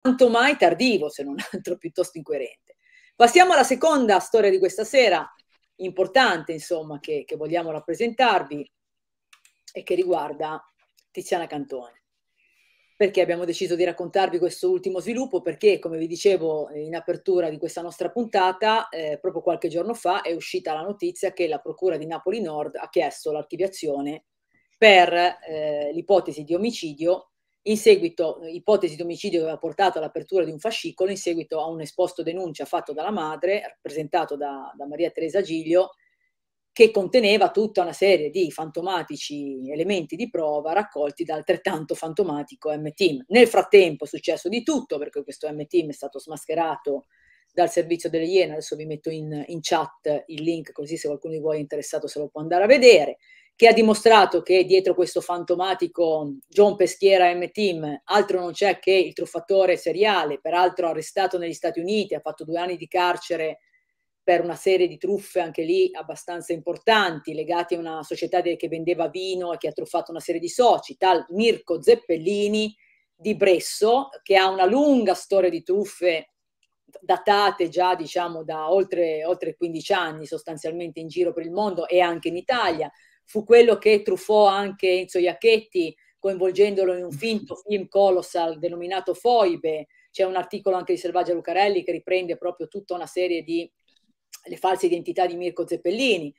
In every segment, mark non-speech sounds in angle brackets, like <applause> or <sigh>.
quanto mai tardivo, se non altro piuttosto incoerente. Passiamo alla seconda storia di questa sera, importante insomma, che, che vogliamo rappresentarvi e che riguarda Tiziana Cantone perché abbiamo deciso di raccontarvi questo ultimo sviluppo, perché come vi dicevo in apertura di questa nostra puntata, eh, proprio qualche giorno fa è uscita la notizia che la Procura di Napoli Nord ha chiesto l'archiviazione per eh, l'ipotesi di omicidio in seguito, ipotesi di omicidio che aveva portato all'apertura di un fascicolo, in seguito a un esposto denuncia fatto dalla madre, rappresentato da, da Maria Teresa Giglio, che conteneva tutta una serie di fantomatici elementi di prova raccolti da altrettanto fantomatico M-Team. Nel frattempo è successo di tutto, perché questo M-Team è stato smascherato dal servizio delle Iene, adesso vi metto in, in chat il link così se qualcuno di voi è interessato se lo può andare a vedere che ha dimostrato che dietro questo fantomatico John Peschiera M-Team altro non c'è che il truffatore seriale, peraltro arrestato negli Stati Uniti, ha fatto due anni di carcere per una serie di truffe anche lì abbastanza importanti, legate a una società che vendeva vino e che ha truffato una serie di soci, tal Mirko Zeppellini di Bresso, che ha una lunga storia di truffe datate già diciamo da oltre, oltre 15 anni sostanzialmente in giro per il mondo e anche in Italia, fu quello che truffò anche Enzo Iacchetti coinvolgendolo in un mm-hmm. finto film colossal denominato Foibe. C'è un articolo anche di Selvaggia Lucarelli che riprende proprio tutta una serie di le false identità di Mirko Zeppellini,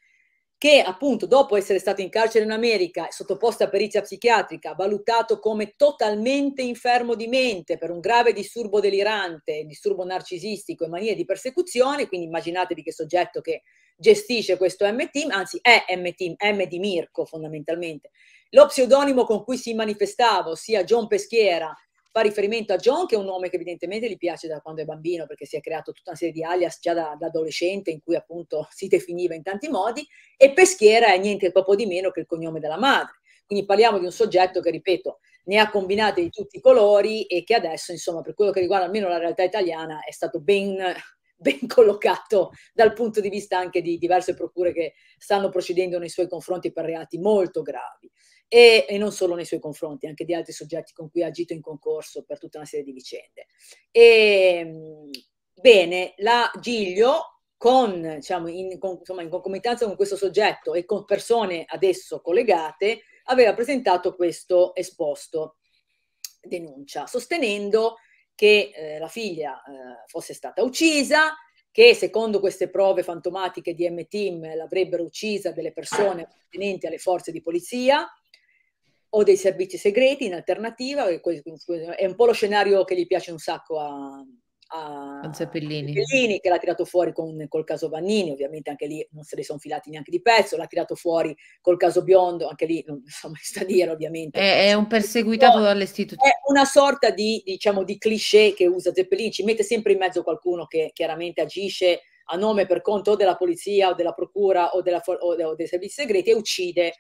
che appunto dopo essere stato in carcere in America, sottoposto a perizia psichiatrica, valutato come totalmente infermo di mente per un grave disturbo delirante, disturbo narcisistico e mania di persecuzione, quindi immaginatevi che soggetto che gestisce questo M-Team, anzi è M-Team, M di Mirko fondamentalmente. Lo pseudonimo con cui si manifestava, ossia John Peschiera, fa riferimento a John, che è un nome che evidentemente gli piace da quando è bambino, perché si è creato tutta una serie di alias già da, da adolescente, in cui appunto <laughs> si definiva in tanti modi, e Peschiera è niente proprio di meno che il cognome della madre. Quindi parliamo di un soggetto che, ripeto, ne ha combinate di tutti i colori e che adesso, insomma, per quello che riguarda almeno la realtà italiana, è stato ben ben collocato dal punto di vista anche di diverse procure che stanno procedendo nei suoi confronti per reati molto gravi e, e, non solo nei suoi confronti, anche di altri soggetti con cui ha agito in concorso per tutta una serie di vicende. E, ehm, bene, la Giglio con, diciamo, in, con, insomma, in concomitanza con questo soggetto e con persone adesso collegate, aveva presentato questo esposto denuncia, sostenendo che eh, la figlia eh, fosse stata uccisa, che secondo queste prove fantomatiche di M-Team l'avrebbero uccisa delle persone appartenenti alle forze di polizia o dei servizi segreti in alternativa, è un po' lo scenario che gli piace un sacco a, a Zeppellini. Pellini. che l'ha tirato fuori con, col caso Vannini, ovviamente anche lì non se ne sono filati neanche di pezzo, l'ha tirato fuori col caso Biondo, anche lì non <laughs> so mai sta a dire ovviamente. È, è un perseguitato no, dalle istituzioni. È una sorta di, diciamo, di cliché che usa Zeppellini, ci mette sempre in mezzo qualcuno che chiaramente agisce a nome per conto o della polizia o della procura o, della, o dei servizi segreti e uccide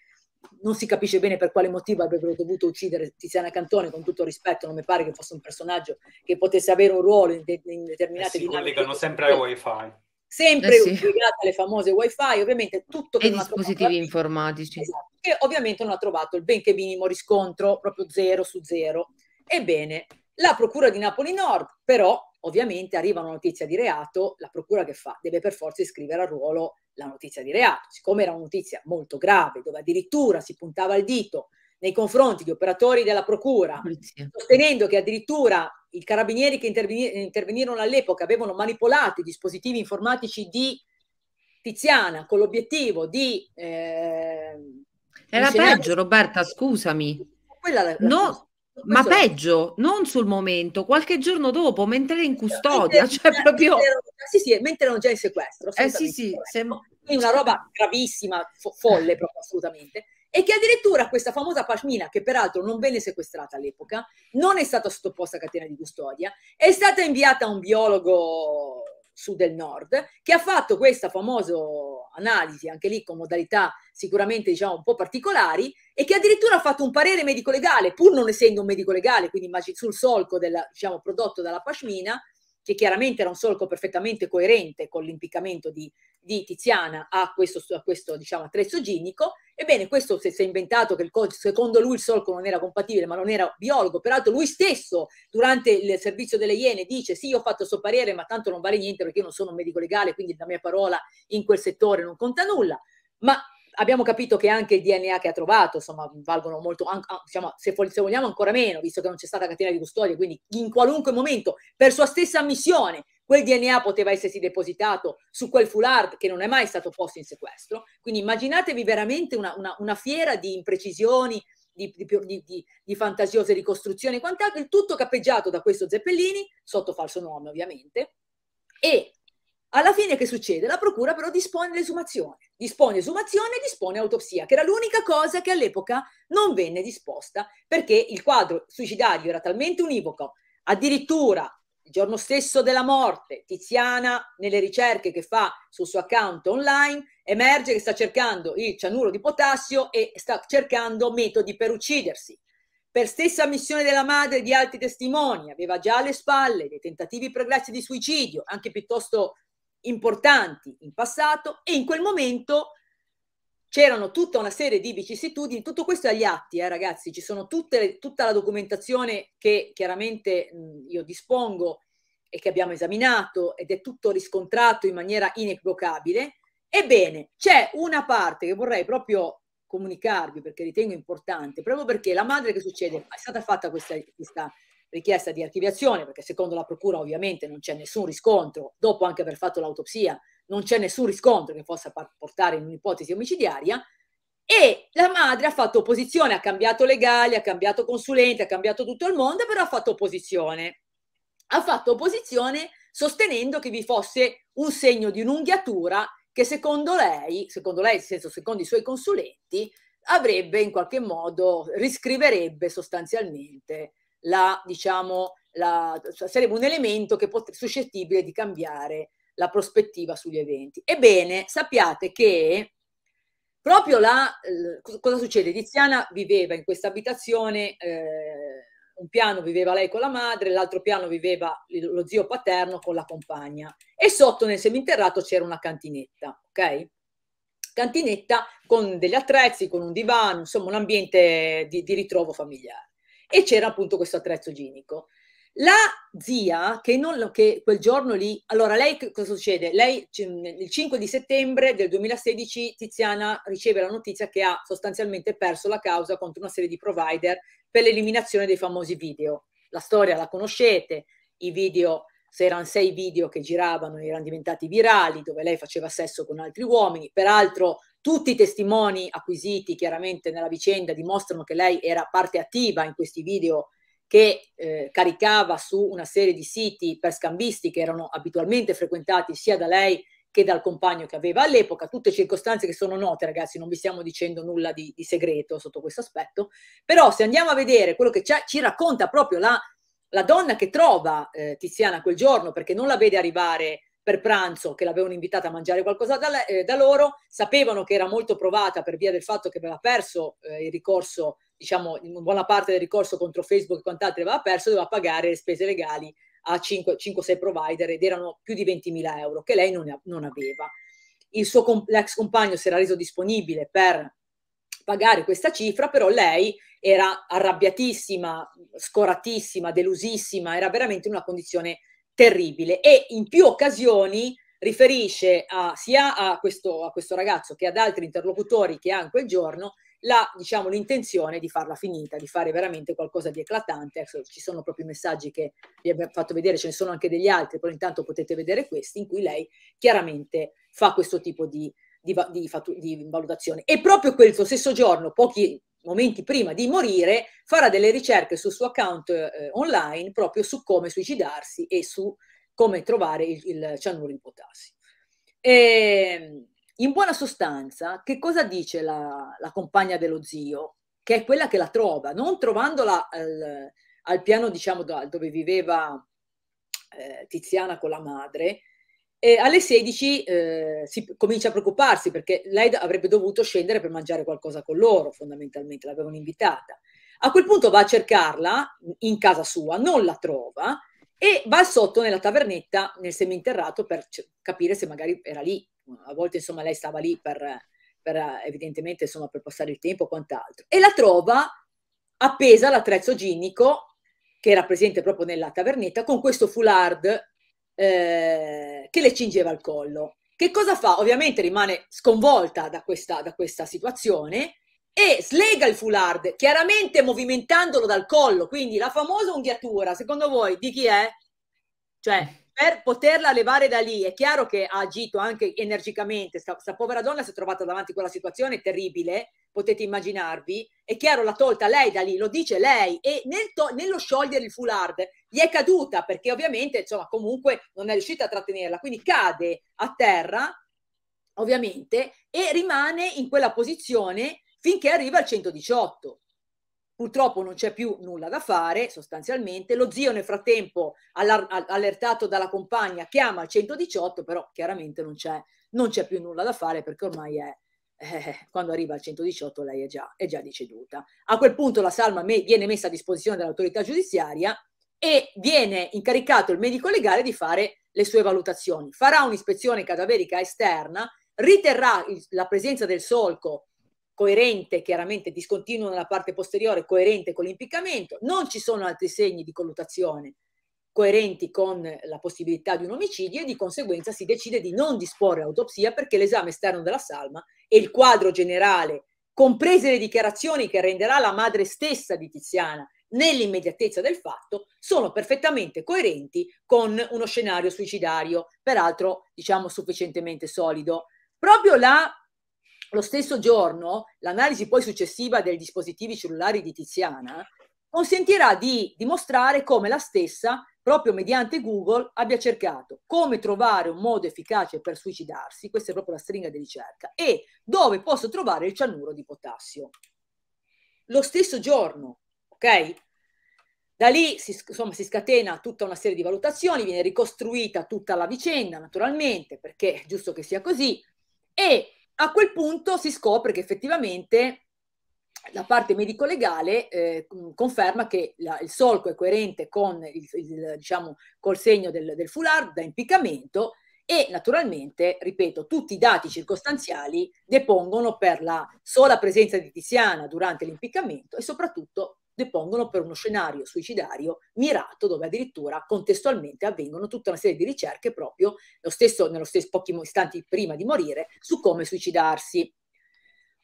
non si capisce bene per quale motivo avrebbero dovuto uccidere Tiziana Cantone, con tutto rispetto, non mi pare che fosse un personaggio che potesse avere un ruolo in, de- in determinate eh si dinamiche. Si collegano sempre al wifi. Sempre eh sì. legata alle famose wifi, ovviamente tutto per i dispositivi informatici. Esatto, che ovviamente non ha trovato il benché minimo riscontro, proprio zero su zero. Ebbene, la Procura di Napoli Nord, però, ovviamente arriva una notizia di reato, la Procura che fa? Deve per forza iscrivere al ruolo la notizia di reato. Siccome era una notizia molto grave, dove addirittura si puntava il dito nei confronti di operatori della Procura, Polizia. Ah, sostenendo che addirittura i carabinieri che interveni- intervenirono all'epoca avevano manipolato i dispositivi informatici di Tiziana con l'obiettivo di... Eh, era peggio Roberta, scusami. La, la no, ma peggio, non sul momento, qualche giorno dopo, mentre era in cioè, custodia, mentre, <laughs> cioè proprio... sì, sì, mentre erano già in sequestro. Eh sì, sì, sem- Quindi una roba gravissima, fo- folle proprio, assolutamente. E che addirittura questa famosa pashmina, che peraltro non venne sequestrata all'epoca, non è stata sottoposta a catena di custodia, è stata inviata a un biologo su del nord, che ha fatto questa famosa analisi, anche lì con modalità sicuramente diciamo un po' particolari, e che addirittura ha fatto un parere medico legale, pur non essendo un medico legale, quindi sul solco del diciamo, prodotto dalla Pashmina, che chiaramente era un solco perfettamente coerente con l'impiccamento di, di Tiziana a questo, a questo diciamo, attrezzo ginnico. Ebbene, questo si è inventato che il, secondo lui il solco non era compatibile, ma non era biologo. Peraltro lui stesso, durante il servizio delle Iene, dice sì, ho fatto il suo parere, ma tanto non vale niente perché io non sono un medico legale, quindi la mia parola in quel settore non conta nulla. Ma abbiamo capito che anche il DNA che ha trovato, insomma, valgono molto, diciamo, se, vogliamo ancora meno, visto che non c'è stata catena di custodia, quindi in qualunque momento, per sua stessa missione, quel DNA poteva essersi depositato su quel foulard che non è mai stato posto in sequestro. Quindi immaginatevi veramente una, una, una fiera di imprecisioni, di, di, di, di, fantasiose ricostruzioni e quant'altro, il tutto cappeggiato da questo Zeppellini, sotto falso nome ovviamente, e alla fine che succede? La procura però dispone l'esumazione dispone esumazione e dispone autopsia, che era l'unica cosa che all'epoca non venne disposta perché il quadro suicidario era talmente univoco, addirittura il giorno stesso della morte, Tiziana nelle ricerche che fa sul suo account online emerge che sta cercando il cianuro di potassio e sta cercando metodi per uccidersi. Per stessa missione della madre di altri testimoni, aveva già alle spalle dei tentativi progressi di suicidio, anche piuttosto importanti in passato e in quel momento c'erano tutta una serie di vicissitudini, tutto questo agli atti, eh, ragazzi, ci sono tutte le, tutta la documentazione che chiaramente mh, io dispongo e che abbiamo esaminato ed è tutto riscontrato in maniera inequivocabile. Ebbene, c'è una parte che vorrei proprio comunicarvi perché ritengo importante, proprio perché la madre che succede è stata fatta questa, questa richiesta di archiviazione, perché secondo la Procura ovviamente non c'è nessun riscontro, dopo anche aver fatto l'autopsia, non c'è nessun riscontro che possa portare in un'ipotesi omicidiaria, e la madre ha fatto opposizione, ha cambiato legali, ha cambiato consulente, ha cambiato tutto il mondo, però ha fatto opposizione. Ha fatto opposizione sostenendo che vi fosse un segno di un'unghiatura che secondo lei, secondo lei, nel senso secondo i suoi consulenti, avrebbe in qualche modo, riscriverebbe sostanzialmente la, diciamo, la, sarebbe un elemento che pot- suscettibile di cambiare la prospettiva sugli eventi. Ebbene, sappiate che proprio la... Eh, cosa succede? Tiziana viveva in questa abitazione, eh, un piano viveva lei con la madre, l'altro piano viveva lo zio paterno con la compagna e sotto nel seminterrato c'era una cantinetta, ok? Cantinetta con degli attrezzi, con un divano, insomma un ambiente di, di ritrovo familiare e c'era appunto questo attrezzo ginico. La zia, che, non, che quel giorno lì, allora lei cosa succede? Lei il 5 di settembre del 2016 Tiziana riceve la notizia che ha sostanzialmente perso la causa contro una serie di provider per l'eliminazione dei famosi video. La storia la conoscete, i video, se erano sei video che giravano, erano diventati virali, dove lei faceva sesso con altri uomini, peraltro tutti i testimoni acquisiti chiaramente nella vicenda dimostrano che lei era parte attiva in questi video che eh, caricava su una serie di siti per scambisti che erano abitualmente frequentati sia da lei che dal compagno che aveva all'epoca, tutte circostanze che sono note ragazzi, non vi stiamo dicendo nulla di, di segreto sotto questo aspetto, però se andiamo a vedere quello che ci racconta proprio la, la donna che trova eh, Tiziana quel giorno, perché non la vede arrivare per pranzo che l'avevano invitata a mangiare qualcosa da, eh, da, loro, sapevano che era molto provata per via del fatto che aveva perso eh, il ricorso, diciamo, buona parte del ricorso contro Facebook e quant'altro aveva perso, doveva pagare le spese legali a 5-6 provider ed erano più di 20.000 euro che lei non, non aveva. Il suo comp- l'ex compagno si era reso disponibile per pagare questa cifra, però lei era arrabbiatissima, scoratissima, delusissima, era veramente in una condizione terribile e in più occasioni riferisce a, sia a questo, a questo ragazzo che ad altri interlocutori che ha in quel giorno la, diciamo, l'intenzione di farla finita, di fare veramente qualcosa di eclatante. Ci sono proprio i messaggi che vi abbiamo fatto vedere, ce ne sono anche degli altri, però intanto potete vedere questi, in cui lei chiaramente fa questo tipo di, di, di, di valutazione. E proprio quel suo stesso giorno, pochi momenti prima di morire, farà delle ricerche sul suo account eh, online proprio su come suicidarsi e su come trovare il, il cianuro di potassio. E, ehm, in buona sostanza, che cosa dice la, la, compagna dello zio? Che è quella che la trova, non trovandola al, al piano, diciamo, dove viveva eh, Tiziana con la madre, e alle 16 eh, si comincia a preoccuparsi perché lei avrebbe dovuto scendere per mangiare qualcosa con loro, fondamentalmente, l'avevano invitata. A quel punto va a cercarla in casa sua, non la trova e va sotto nella tavernetta, nel seminterrato, per capire se magari era lì. A volte, insomma, lei stava lì per, per evidentemente, insomma, per passare il tempo o quant'altro. E la trova appesa all'attrezzo ginnico che era presente proprio nella tavernetta, con questo foulard eh, che le cingeva al collo. Che cosa fa? Ovviamente rimane sconvolta da questa, da questa situazione e slega il foulard, chiaramente movimentandolo dal collo, quindi la famosa unghiatura, secondo voi di chi è? Cioè, per poterla levare da lì, è chiaro che ha agito anche energicamente, sta, sta povera donna si è trovata davanti a quella situazione terribile, potete immaginarvi, è chiaro l'ha tolta lei da lì, lo dice lei, e nel to- nello sciogliere il foulard gli è caduta perché ovviamente insomma comunque non è riuscita a trattenerla, quindi cade a terra ovviamente e rimane in quella posizione finché arriva al 118. Purtroppo non c'è più nulla da fare sostanzialmente, lo zio nel frattempo allertato dalla compagna chiama il 118, però chiaramente non c'è, non c'è più nulla da fare perché ormai è, eh, quando arriva al 118 lei è già, è già deceduta. A quel punto la salma me- viene messa a disposizione dell'autorità giudiziaria e viene incaricato il medico legale di fare le sue valutazioni. Farà un'ispezione cadaverica esterna, riterrà il, la presenza del solco coerente, chiaramente discontinuo nella parte posteriore, coerente con l'impiccamento, non ci sono altri segni di colluttazione coerenti con la possibilità di un omicidio e di conseguenza si decide di non disporre autopsia perché l'esame esterno della salma e il quadro generale, comprese le dichiarazioni che renderà la madre stessa di Tiziana nell'immediatezza del fatto, sono perfettamente coerenti con uno scenario suicidario, peraltro diciamo sufficientemente solido. Proprio là, lo stesso giorno, l'analisi poi successiva dei dispositivi cellulari di Tiziana consentirà di dimostrare come la stessa, proprio mediante Google, abbia cercato come trovare un modo efficace per suicidarsi, questa è proprio la stringa di ricerca, e dove posso trovare il cianuro di potassio. Lo stesso giorno, ok? Da lì si, insomma, si scatena tutta una serie di valutazioni, viene ricostruita tutta la vicenda naturalmente, perché è giusto che sia così, e a quel punto si scopre che effettivamente la parte medico-legale eh, conferma che la, il solco è coerente con il, il, diciamo, col segno del, del foulard da impiccamento e naturalmente, ripeto, tutti i dati circostanziali depongono per la sola presenza di Tiziana durante l'impiccamento e soprattutto depongono per uno scenario suicidario mirato dove addirittura contestualmente avvengono tutta una serie di ricerche proprio stesso, nello stesso pochi istanti prima di morire su come suicidarsi.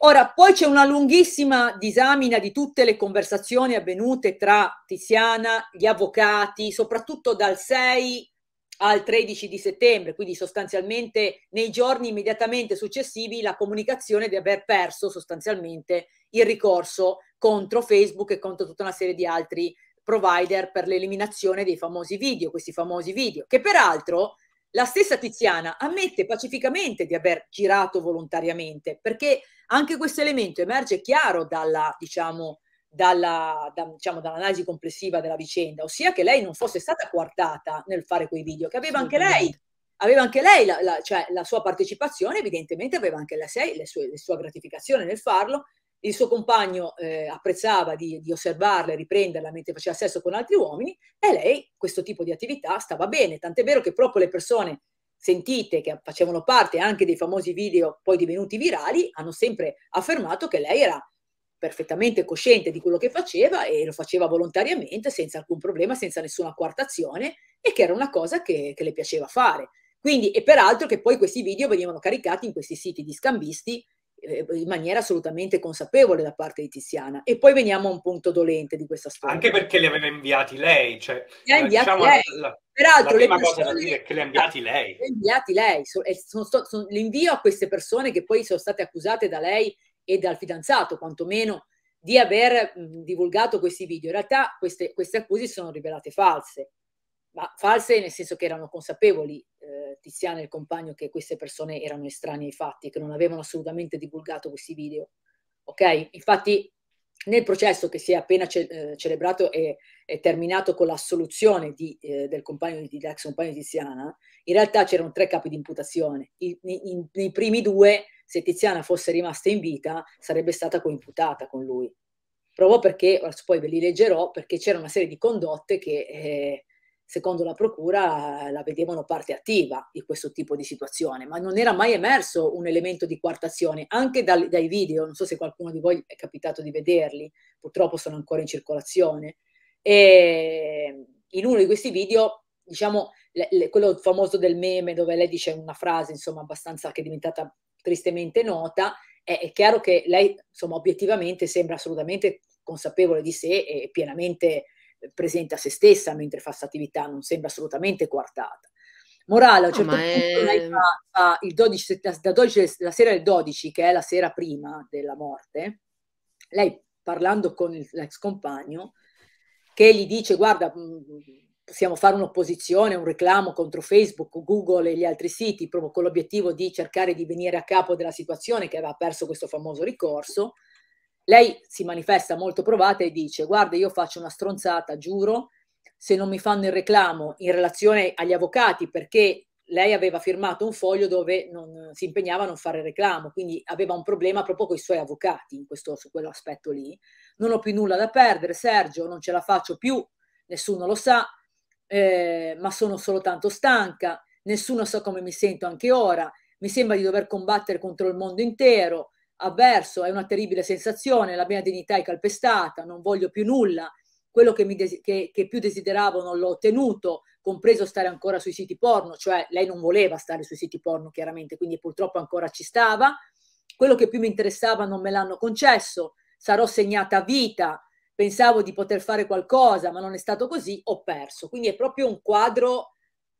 Ora, poi c'è una lunghissima disamina di tutte le conversazioni avvenute tra Tiziana, gli avvocati, soprattutto dal 6 al 13 di settembre, quindi sostanzialmente nei giorni immediatamente successivi la comunicazione di aver perso sostanzialmente il ricorso contro Facebook e contro tutta una serie di altri provider per l'eliminazione dei famosi video, questi famosi video, che peraltro la stessa Tiziana ammette pacificamente di aver girato volontariamente, perché anche questo elemento emerge chiaro dalla, diciamo, dalla, da, diciamo, dall'analisi complessiva della vicenda, ossia che lei non fosse stata coartata nel fare quei video, che aveva anche lei, aveva anche lei la, la, cioè, la sua partecipazione, evidentemente aveva anche la, sei, le sue, la sua gratificazione nel farlo, il suo compagno eh, apprezzava di, di osservarla e riprenderla mentre faceva sesso con altri uomini e lei questo tipo di attività stava bene, tant'è vero che proprio le persone sentite che facevano parte anche dei famosi video poi divenuti virali hanno sempre affermato che lei era perfettamente cosciente di quello che faceva e lo faceva volontariamente, senza alcun problema, senza nessuna coartazione e che era una cosa che, che le piaceva fare. Quindi, e peraltro che poi questi video venivano caricati in questi siti di scambisti eh, in maniera assolutamente consapevole da parte di Tiziana. E poi veniamo a un punto dolente di questa storia. Anche perché li aveva inviati lei. Cioè, li ha eh, inviati diciamo, lei. La, Peraltro, la prima persone... cosa da dire è che li ha inviati lei. Li ha inviati lei. l'invio a queste persone che poi sono state accusate da lei e dal fidanzato, quantomeno, di aver mh, divulgato questi video. In realtà queste, queste accuse sono rivelate false, ma false nel senso che erano consapevoli eh, Tiziana e il compagno che queste persone erano estranee ai fatti, che non avevano assolutamente divulgato questi video. Ok? Infatti nel processo che si è appena ce eh, celebrato e terminato con l'assoluzione eh, del compagno di, Dax, compagno di Tiziana, in realtà c'erano tre capi di imputazione. I, in, nei primi due, se Tiziana fosse rimasta in vita, sarebbe stata coimputata con lui. Proprio perché, poi ve li leggerò, perché c'era una serie di condotte che eh, secondo la Procura, eh, la vedevano parte attiva di questo tipo di situazione, ma non era mai emerso un elemento di quartazione, anche dal, dai video, non so se qualcuno di voi è capitato di vederli, purtroppo sono ancora in circolazione. E in uno di questi video diciamo, le, le, quello famoso del meme dove lei dice una frase, insomma, abbastanza che è diventata tristemente nota, è, è chiaro che lei, insomma, obiettivamente sembra assolutamente consapevole di sé e pienamente presente a se stessa mentre fa questa attività, non sembra assolutamente coartata. Morale, a un certo no, punto è... lei fa, fa 12, la, 12, la sera del 12, che è la sera prima della morte, lei parlando con l'ex compagno, che gli dice guarda, mm, possiamo fare un'opposizione, un reclamo contro Facebook, Google e gli altri siti, proprio con l'obiettivo di cercare di venire a capo della situazione che aveva perso questo famoso ricorso lei si manifesta molto provata e dice guarda io faccio una stronzata, giuro, se non mi fanno il reclamo in relazione agli avvocati perché lei aveva firmato un foglio dove non, si impegnava a non fare reclamo, quindi aveva un problema proprio con i suoi avvocati questo, su quell'aspetto lì. Non ho più nulla da perdere, Sergio, non ce la faccio più, nessuno lo sa, eh, ma sono solo tanto stanca, nessuno sa come mi sento anche ora, mi sembra di dover combattere contro il mondo intero, avverso, è una terribile sensazione, la mia dignità è calpestata, non voglio più nulla, quello che, des- che, che, più desideravo non l'ho ottenuto, compreso stare ancora sui siti porno, cioè lei non voleva stare sui siti porno chiaramente, quindi purtroppo ancora ci stava, quello che più mi interessava non me l'hanno concesso, sarò segnata a vita, pensavo di poter fare qualcosa, ma non è stato così, ho perso. Quindi è proprio un quadro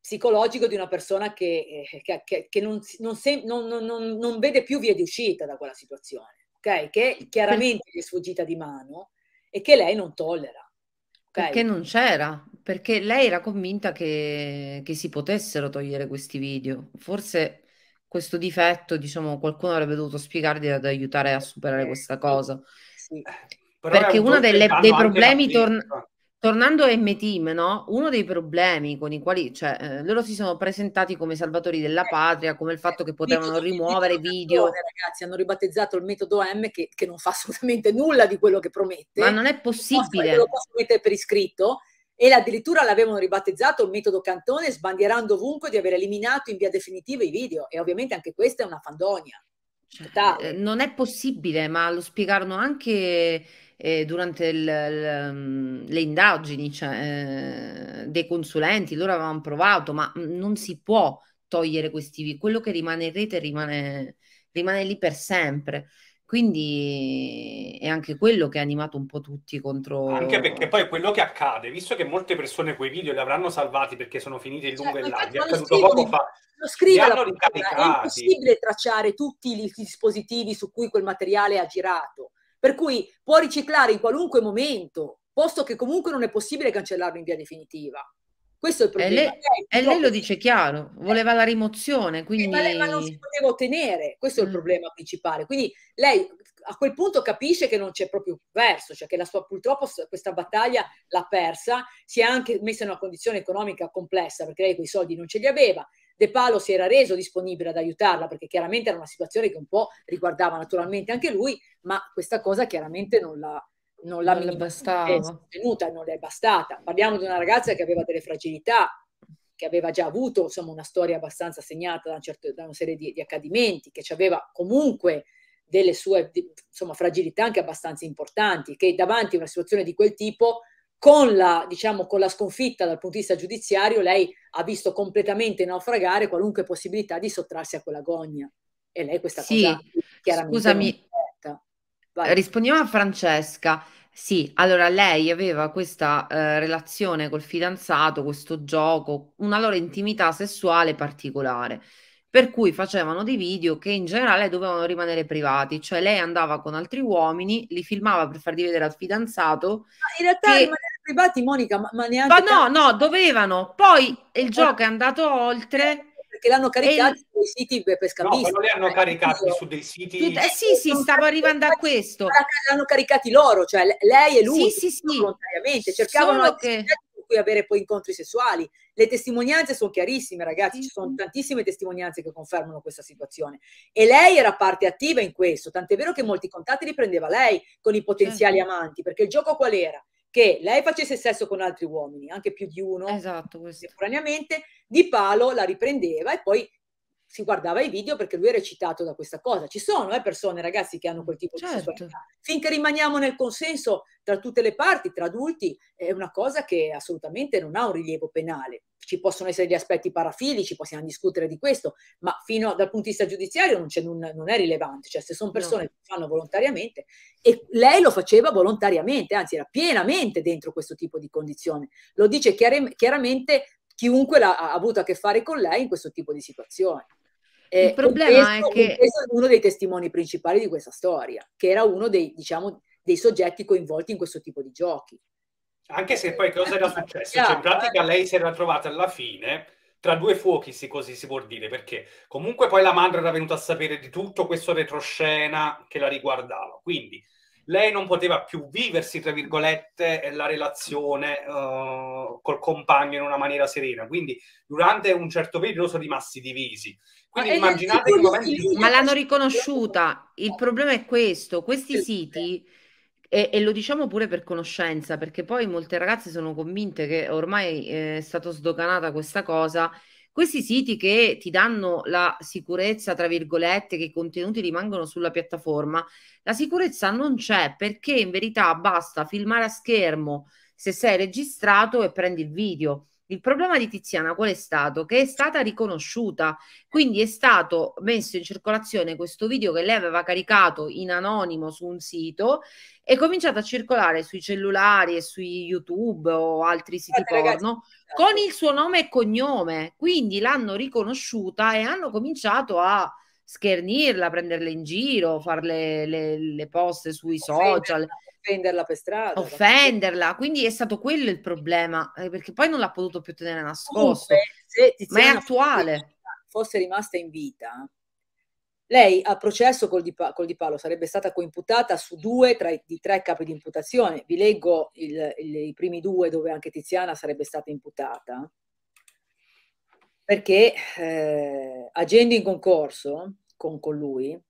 psicologico di una persona che, eh, che, che, che non, non, se, non, non, vede più via di uscita da quella situazione, okay? che chiaramente gli è sfuggita di mano e che lei non tollera. Okay? Perché non c'era, perché lei era convinta che, si potessero togliere questi video. Forse questo difetto, diciamo, qualcuno avrebbe dovuto spiegargli ad aiutare a superare eh, questa cosa. Sì. Perché uno dei problemi torna Tornando a M-Team, no? uno dei problemi con i quali cioè, eh, loro si sono presentati come salvatori della eh, patria, come il eh, fatto che potevano rimuovere video. Ragazzi, hanno ribattezzato il metodo M che, che, non fa assolutamente nulla di quello che promette. Ma non è possibile. Lo posso mettere per iscritto e addirittura l'avevano ribattezzato il metodo Cantone sbandierando ovunque di aver eliminato in via definitiva i video e ovviamente anche questa è una fandonia. Cioè, non è possibile, ma lo spiegarono anche eh, durante il- mm, le indagini, cioè, eh, dei consulenti, loro avevano provato, ma mm, non si può togliere questi, video. quello che rimane in rete rimane, rimane lì per sempre. Quindi è anche quello che ha animato un po' tutti contro... Anche perché poi quello che accade, visto che molte persone quei video li avranno salvati perché sono finiti in lungo e cioè, largo, è accaduto poco fa, lo scrive hanno È impossibile tracciare tutti i dispositivi su cui quel materiale ha girato, per cui può riciclare in qualunque momento, posto che comunque non è possibile cancellarlo in via definitiva. Questo è il problema. E lei, e lei lo dice chiaro, voleva la rimozione, quindi... Eh, ma, lei, ma non si poteva ottenere, questo è il mm. problema principale. Quindi lei a quel punto capisce che non c'è proprio verso, cioè che la sua, purtroppo questa battaglia l'ha persa, si è anche messa in una condizione economica complessa perché lei quei soldi non ce li aveva. De Palo si era reso disponibile ad aiutarla perché chiaramente era una situazione che un po' riguardava naturalmente anche lui, ma questa cosa chiaramente non l'ha, non, l'ha le Sostenuta, non le è bastata. Parliamo di una ragazza che aveva delle fragilità, che aveva già avuto insomma, una storia abbastanza segnata da, un certo, da una serie di, di, accadimenti, che aveva comunque delle sue insomma, fragilità anche abbastanza importanti, che davanti a una situazione di quel tipo, con la, diciamo, con la sconfitta dal punto di vista giudiziario, lei ha visto completamente naufragare qualunque possibilità di sottrarsi a quella gogna. E lei questa sì, cosa chiaramente... Scusami, rispondiamo a Francesca. Sì, allora lei aveva questa eh, relazione col fidanzato, questo gioco, una loro intimità sessuale particolare, per cui facevano dei video che in generale dovevano rimanere privati, cioè lei andava con altri uomini, li filmava per farli vedere al fidanzato. Ma in realtà che... rimanere privati, Monica, ma neanche... Ma no, no, dovevano. Poi il eh. gioco è andato oltre perché l'hanno caricato e... siti per scambisti. No, non li hanno caricati cioè, su dei siti. Eh sì, sì, stavo arrivando a questo. L'hanno caricati loro, cioè lei e lui sì, sì, volontariamente, cercavano Solo che cui avere poi incontri sessuali. Le testimonianze sono chiarissime, ragazzi, ci sono tantissime testimonianze che confermano questa situazione. E lei era parte attiva in questo, tant'è vero che molti contatti li prendeva lei con i potenziali certo. amanti, perché il gioco qual era? che lei facesse sesso con altri uomini, anche più di uno esatto, contemporaneamente, Di Palo la riprendeva e poi si guardava i video perché lui era eccitato da questa cosa. Ci sono eh, persone, ragazzi, che hanno mm, quel tipo certo. di sessualità. Finché rimaniamo nel consenso tra tutte le parti, tra adulti, è una cosa che assolutamente non ha un rilievo penale. Ci possono essere gli aspetti parafilici, possiamo discutere di questo, ma fino a, dal punto di vista giudiziario non, non, non è rilevante. Cioè, se sono persone no. che lo fanno volontariamente, e lei lo faceva volontariamente, anzi era pienamente dentro questo tipo di condizione. Lo dice chiaramente chiunque ha avuto a che fare con lei in questo tipo di situazione. Eh, il problema questo, è che... Questo è uno dei testimoni principali di questa storia, che era uno dei, diciamo, dei soggetti coinvolti in questo tipo di giochi. Anche se poi cosa era successo? Cioè, in esatto. pratica lei si era trovata alla fine tra due fuochi, sì, così si può dire, perché comunque poi la madre era venuta a sapere di tutto questo retroscena che la riguardava. Quindi lei non poteva più viversi, tra virgolette, la relazione uh, col compagno in una maniera serena. Quindi durante un certo periodo sono rimasti divisi. Quindi ma immaginate che momenti... Ma l'hanno riconosciuta. Il problema è questo. Questi siti... E, e, lo diciamo pure per conoscenza, perché poi molte ragazze sono convinte che ormai eh, è stata sdoganata questa cosa questi siti che ti danno la sicurezza, tra virgolette, che i contenuti rimangono sulla piattaforma, la sicurezza non c'è perché in verità basta filmare a schermo se sei registrato e prendi il video. Il problema di Tiziana qual è stato? Che è stata riconosciuta, quindi è stato messo in circolazione questo video che lei aveva caricato in anonimo su un sito e cominciato a circolare sui cellulari e su YouTube o altri siti Guarda, porno. Ragazzi, Esatto. con il suo nome e cognome, quindi l'hanno riconosciuta e hanno cominciato a schernirla, prenderla in giro, farle le, le poste sui offenderla, social, offenderla per strada, offenderla. Quindi è stato quello il problema, eh, perché poi non l'ha potuto più tenere nascosto. Comunque, ma è attuale. Fosse rimasta in vita, lei a processo col di, col di Palo sarebbe stata coimputata su due tra i, di tre capi di imputazione. Vi leggo il, il, i primi due dove anche Tiziana sarebbe stata imputata, perché eh, agendo in concorso con, con lui,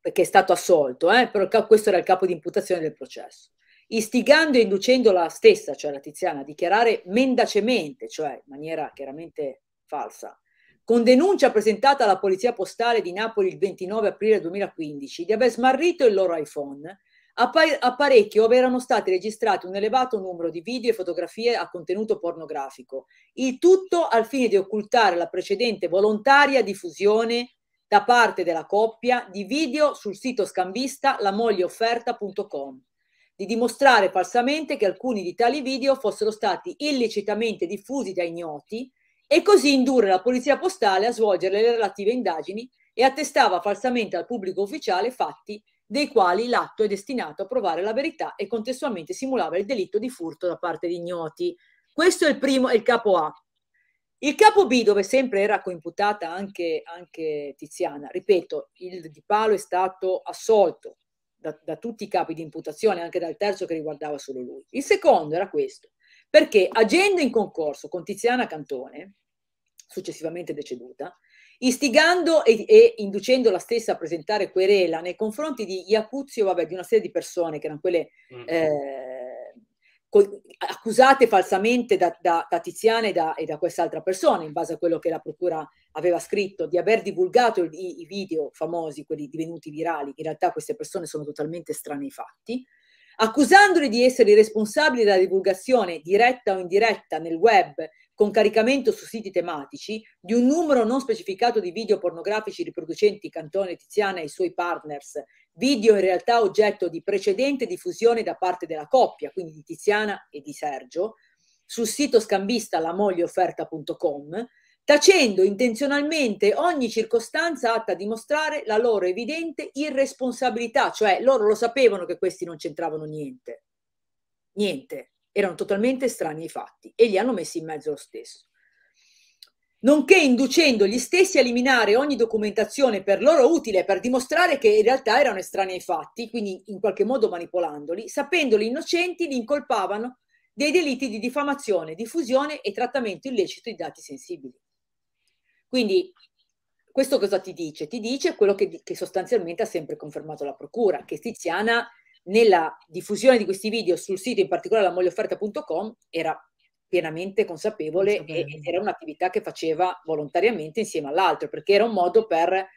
perché è stato assolto, eh, però questo era il capo di imputazione del processo, istigando e inducendo la stessa, cioè la Tiziana, a dichiarare mendacemente, cioè in maniera chiaramente falsa, con denuncia presentata alla Polizia Postale di Napoli il 29 aprile 2015 di aver smarrito il loro iPhone apparecchio dove erano stati registrati un elevato numero di video e fotografie a contenuto pornografico, il tutto al fine di occultare la precedente volontaria diffusione da parte della coppia di video sul sito scambista lamoglieofferta.com, di dimostrare falsamente che alcuni di tali video fossero stati illecitamente diffusi da ignoti e così indurre la polizia postale a svolgere le relative indagini e attestava falsamente al pubblico ufficiale fatti dei quali l'atto è destinato a provare la verità e contestualmente simulava il delitto di furto da parte di ignoti. Questo è il primo, è il capo A. Il capo B, dove sempre era coimputata anche, anche Tiziana, ripeto, il Di Palo è stato assolto da, da tutti i capi di imputazione, anche dal terzo che riguardava solo lui. Il secondo era questo. Perché agendo in concorso con Tiziana Cantone, successivamente deceduta, istigando e, e, inducendo la stessa a presentare querela nei confronti di Iacuzio, vabbè, di una serie di persone che erano quelle mm. eh, accusate falsamente da, da, da Tiziana e da, e da, quest'altra persona, in base a quello che la procura aveva scritto, di aver divulgato i, i video famosi, quelli divenuti virali, in realtà queste persone sono totalmente strane ai fatti, accusandoli di essere i responsabili della divulgazione diretta o indiretta nel web con caricamento su siti tematici di un numero non specificato di video pornografici riproducenti Cantone Tiziana e i suoi partners, video in realtà oggetto di precedente diffusione da parte della coppia, quindi di Tiziana e di Sergio, sul sito scambista lamoglieofferta.com tacendo intenzionalmente ogni circostanza atta a dimostrare la loro evidente irresponsabilità, cioè loro lo sapevano che questi non c'entravano niente, niente, erano totalmente strani ai fatti e li hanno messi in mezzo lo stesso. Nonché inducendo gli stessi a eliminare ogni documentazione per loro utile per dimostrare che in realtà erano estranei ai fatti, quindi in qualche modo manipolandoli, sapendoli innocenti li incolpavano dei delitti di diffamazione, diffusione e trattamento illecito di dati sensibili. Quindi questo cosa ti dice? Ti dice quello che, che sostanzialmente ha sempre confermato la Procura, che Tiziana nella diffusione di questi video sul sito, in particolare la moglieofferta.com, era pienamente consapevole ed era un'attività che faceva volontariamente insieme all'altro, perché era un modo per eh,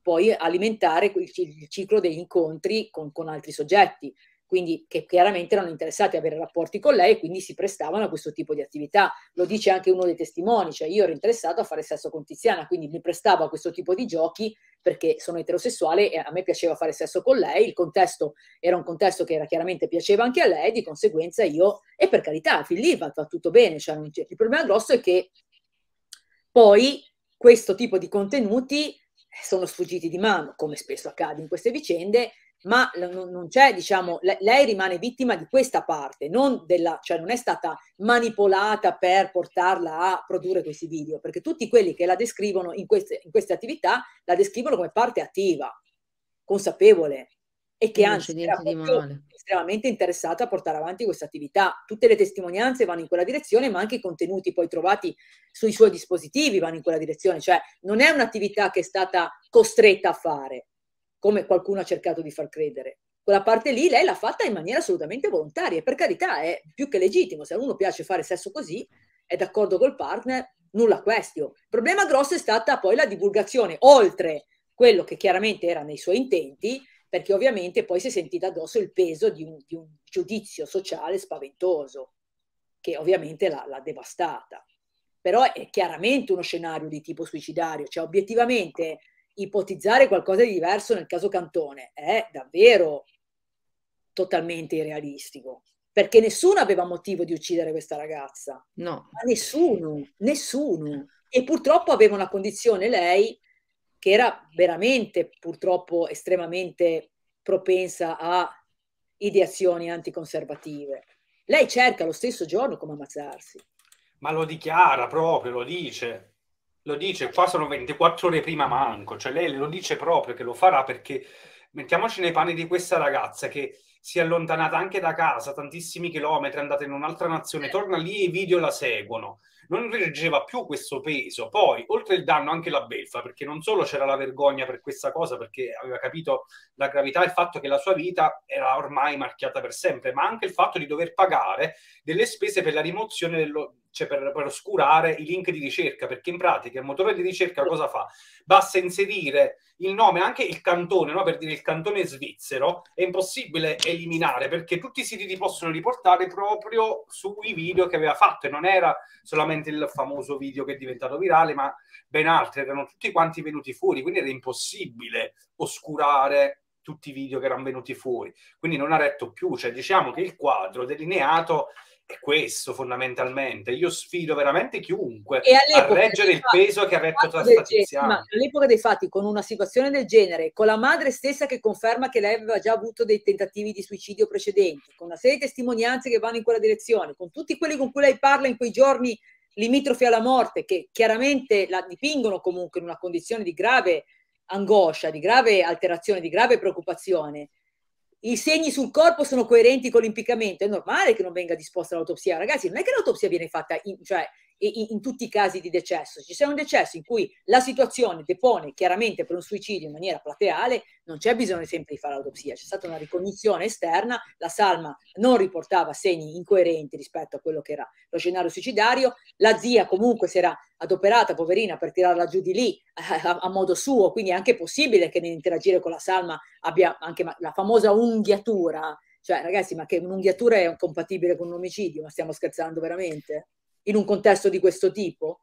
poi alimentare il ciclo degli incontri con, con altri soggetti quindi che chiaramente erano interessati a avere rapporti con lei e quindi si prestavano a questo tipo di attività. Lo dice anche uno dei testimoni, cioè io ero interessato a fare sesso con Tiziana, quindi mi prestavo a questo tipo di giochi perché sono eterosessuale e a me piaceva fare sesso con lei, il contesto era un contesto che era chiaramente piaceva anche a lei, di conseguenza io, e per carità, fin lì va, va tutto bene, cioè, il problema grosso è che poi questo tipo di contenuti sono sfuggiti di mano, come spesso accade in queste vicende, ma non, c'è, diciamo, lei rimane vittima di questa parte, non della, cioè non è stata manipolata per portarla a produrre questi video, perché tutti quelli che la descrivono in queste, in queste attività la descrivono come parte attiva, consapevole e che anzi è estremamente interessata a portare avanti questa attività. Tutte le testimonianze vanno in quella direzione, ma anche i contenuti poi trovati sui suoi dispositivi vanno in quella direzione, cioè non è un'attività che è stata costretta a fare, come qualcuno ha cercato di far credere. Quella parte lì lei l'ha fatta in maniera assolutamente volontaria e per carità è più che legittimo, se a uno piace fare sesso così, è d'accordo col partner, nulla question. Il problema grosso è stata poi la divulgazione, oltre quello che chiaramente era nei suoi intenti, perché ovviamente poi si è sentita addosso il peso di un, di un giudizio sociale spaventoso, che ovviamente l'ha, l'ha devastata. Però è chiaramente uno scenario di tipo suicidario, cioè obiettivamente ipotizzare qualcosa di diverso nel caso Cantone è davvero totalmente irrealistico perché nessuno aveva motivo di uccidere questa ragazza. No. Ma nessuno, nessuno. E purtroppo aveva una condizione lei che era veramente, purtroppo, estremamente propensa a ideazioni anticonservative. Lei cerca lo stesso giorno come ammazzarsi. Ma lo dichiara proprio, lo dice. Lo dice, qua sono 24 ore prima manco, cioè lei lo dice proprio che lo farà perché mettiamoci nei panni di questa ragazza che si è allontanata anche da casa tantissimi chilometri, è andata in un'altra nazione, torna lì e i video la seguono. Non reggeva più questo peso. Poi, oltre il danno, anche la beffa, perché non solo c'era la vergogna per questa cosa, perché aveva capito la gravità il fatto che la sua vita era ormai marchiata per sempre, ma anche il fatto di dover pagare delle spese per la rimozione dello, cioè per, per, oscurare i link di ricerca, perché in pratica il motore di ricerca cosa fa? Basta inserire il nome, anche il cantone, no? per dire il cantone svizzero, è impossibile eliminare perché tutti i siti ti possono riportare proprio sui video che aveva fatto e non era solamente il famoso video che è diventato virale, ma ben altri, erano tutti quanti venuti fuori, quindi era impossibile oscurare tutti i video che erano venuti fuori, quindi non ha retto più, cioè diciamo che il quadro delineato è questo fondamentalmente. Io sfido veramente chiunque a leggere il fatti, peso che ha retto Traspatiziano. all'epoca dei fatti, con una situazione del genere, con la madre stessa che conferma che lei aveva già avuto dei tentativi di suicidio precedenti, con una serie di testimonianze che vanno in quella direzione, con tutti quelli con cui lei parla in quei giorni limitrofi alla morte, che chiaramente la dipingono comunque in una condizione di grave angoscia, di grave alterazione, di grave preoccupazione i segni sul corpo sono coerenti con l'impiccamento, è normale che non venga disposta l'autopsia. Ragazzi, non è che l'autopsia viene fatta, in, cioè in, in tutti i casi di decesso. Ci sarà un decesso in cui la situazione depone chiaramente per un suicidio in maniera plateale, non c'è bisogno sempre di fare l'autopsia, c'è stata una ricognizione esterna, la salma non riportava segni incoerenti rispetto a quello che era lo scenario suicidario, la zia comunque si era adoperata, poverina, per tirarla giù di lì eh, a, a modo suo, quindi è anche possibile che nell'interagire con la salma abbia anche la famosa unghiatura cioè ragazzi ma che un'unghiatura è compatibile con un omicidio ma stiamo scherzando veramente in un contesto di questo tipo?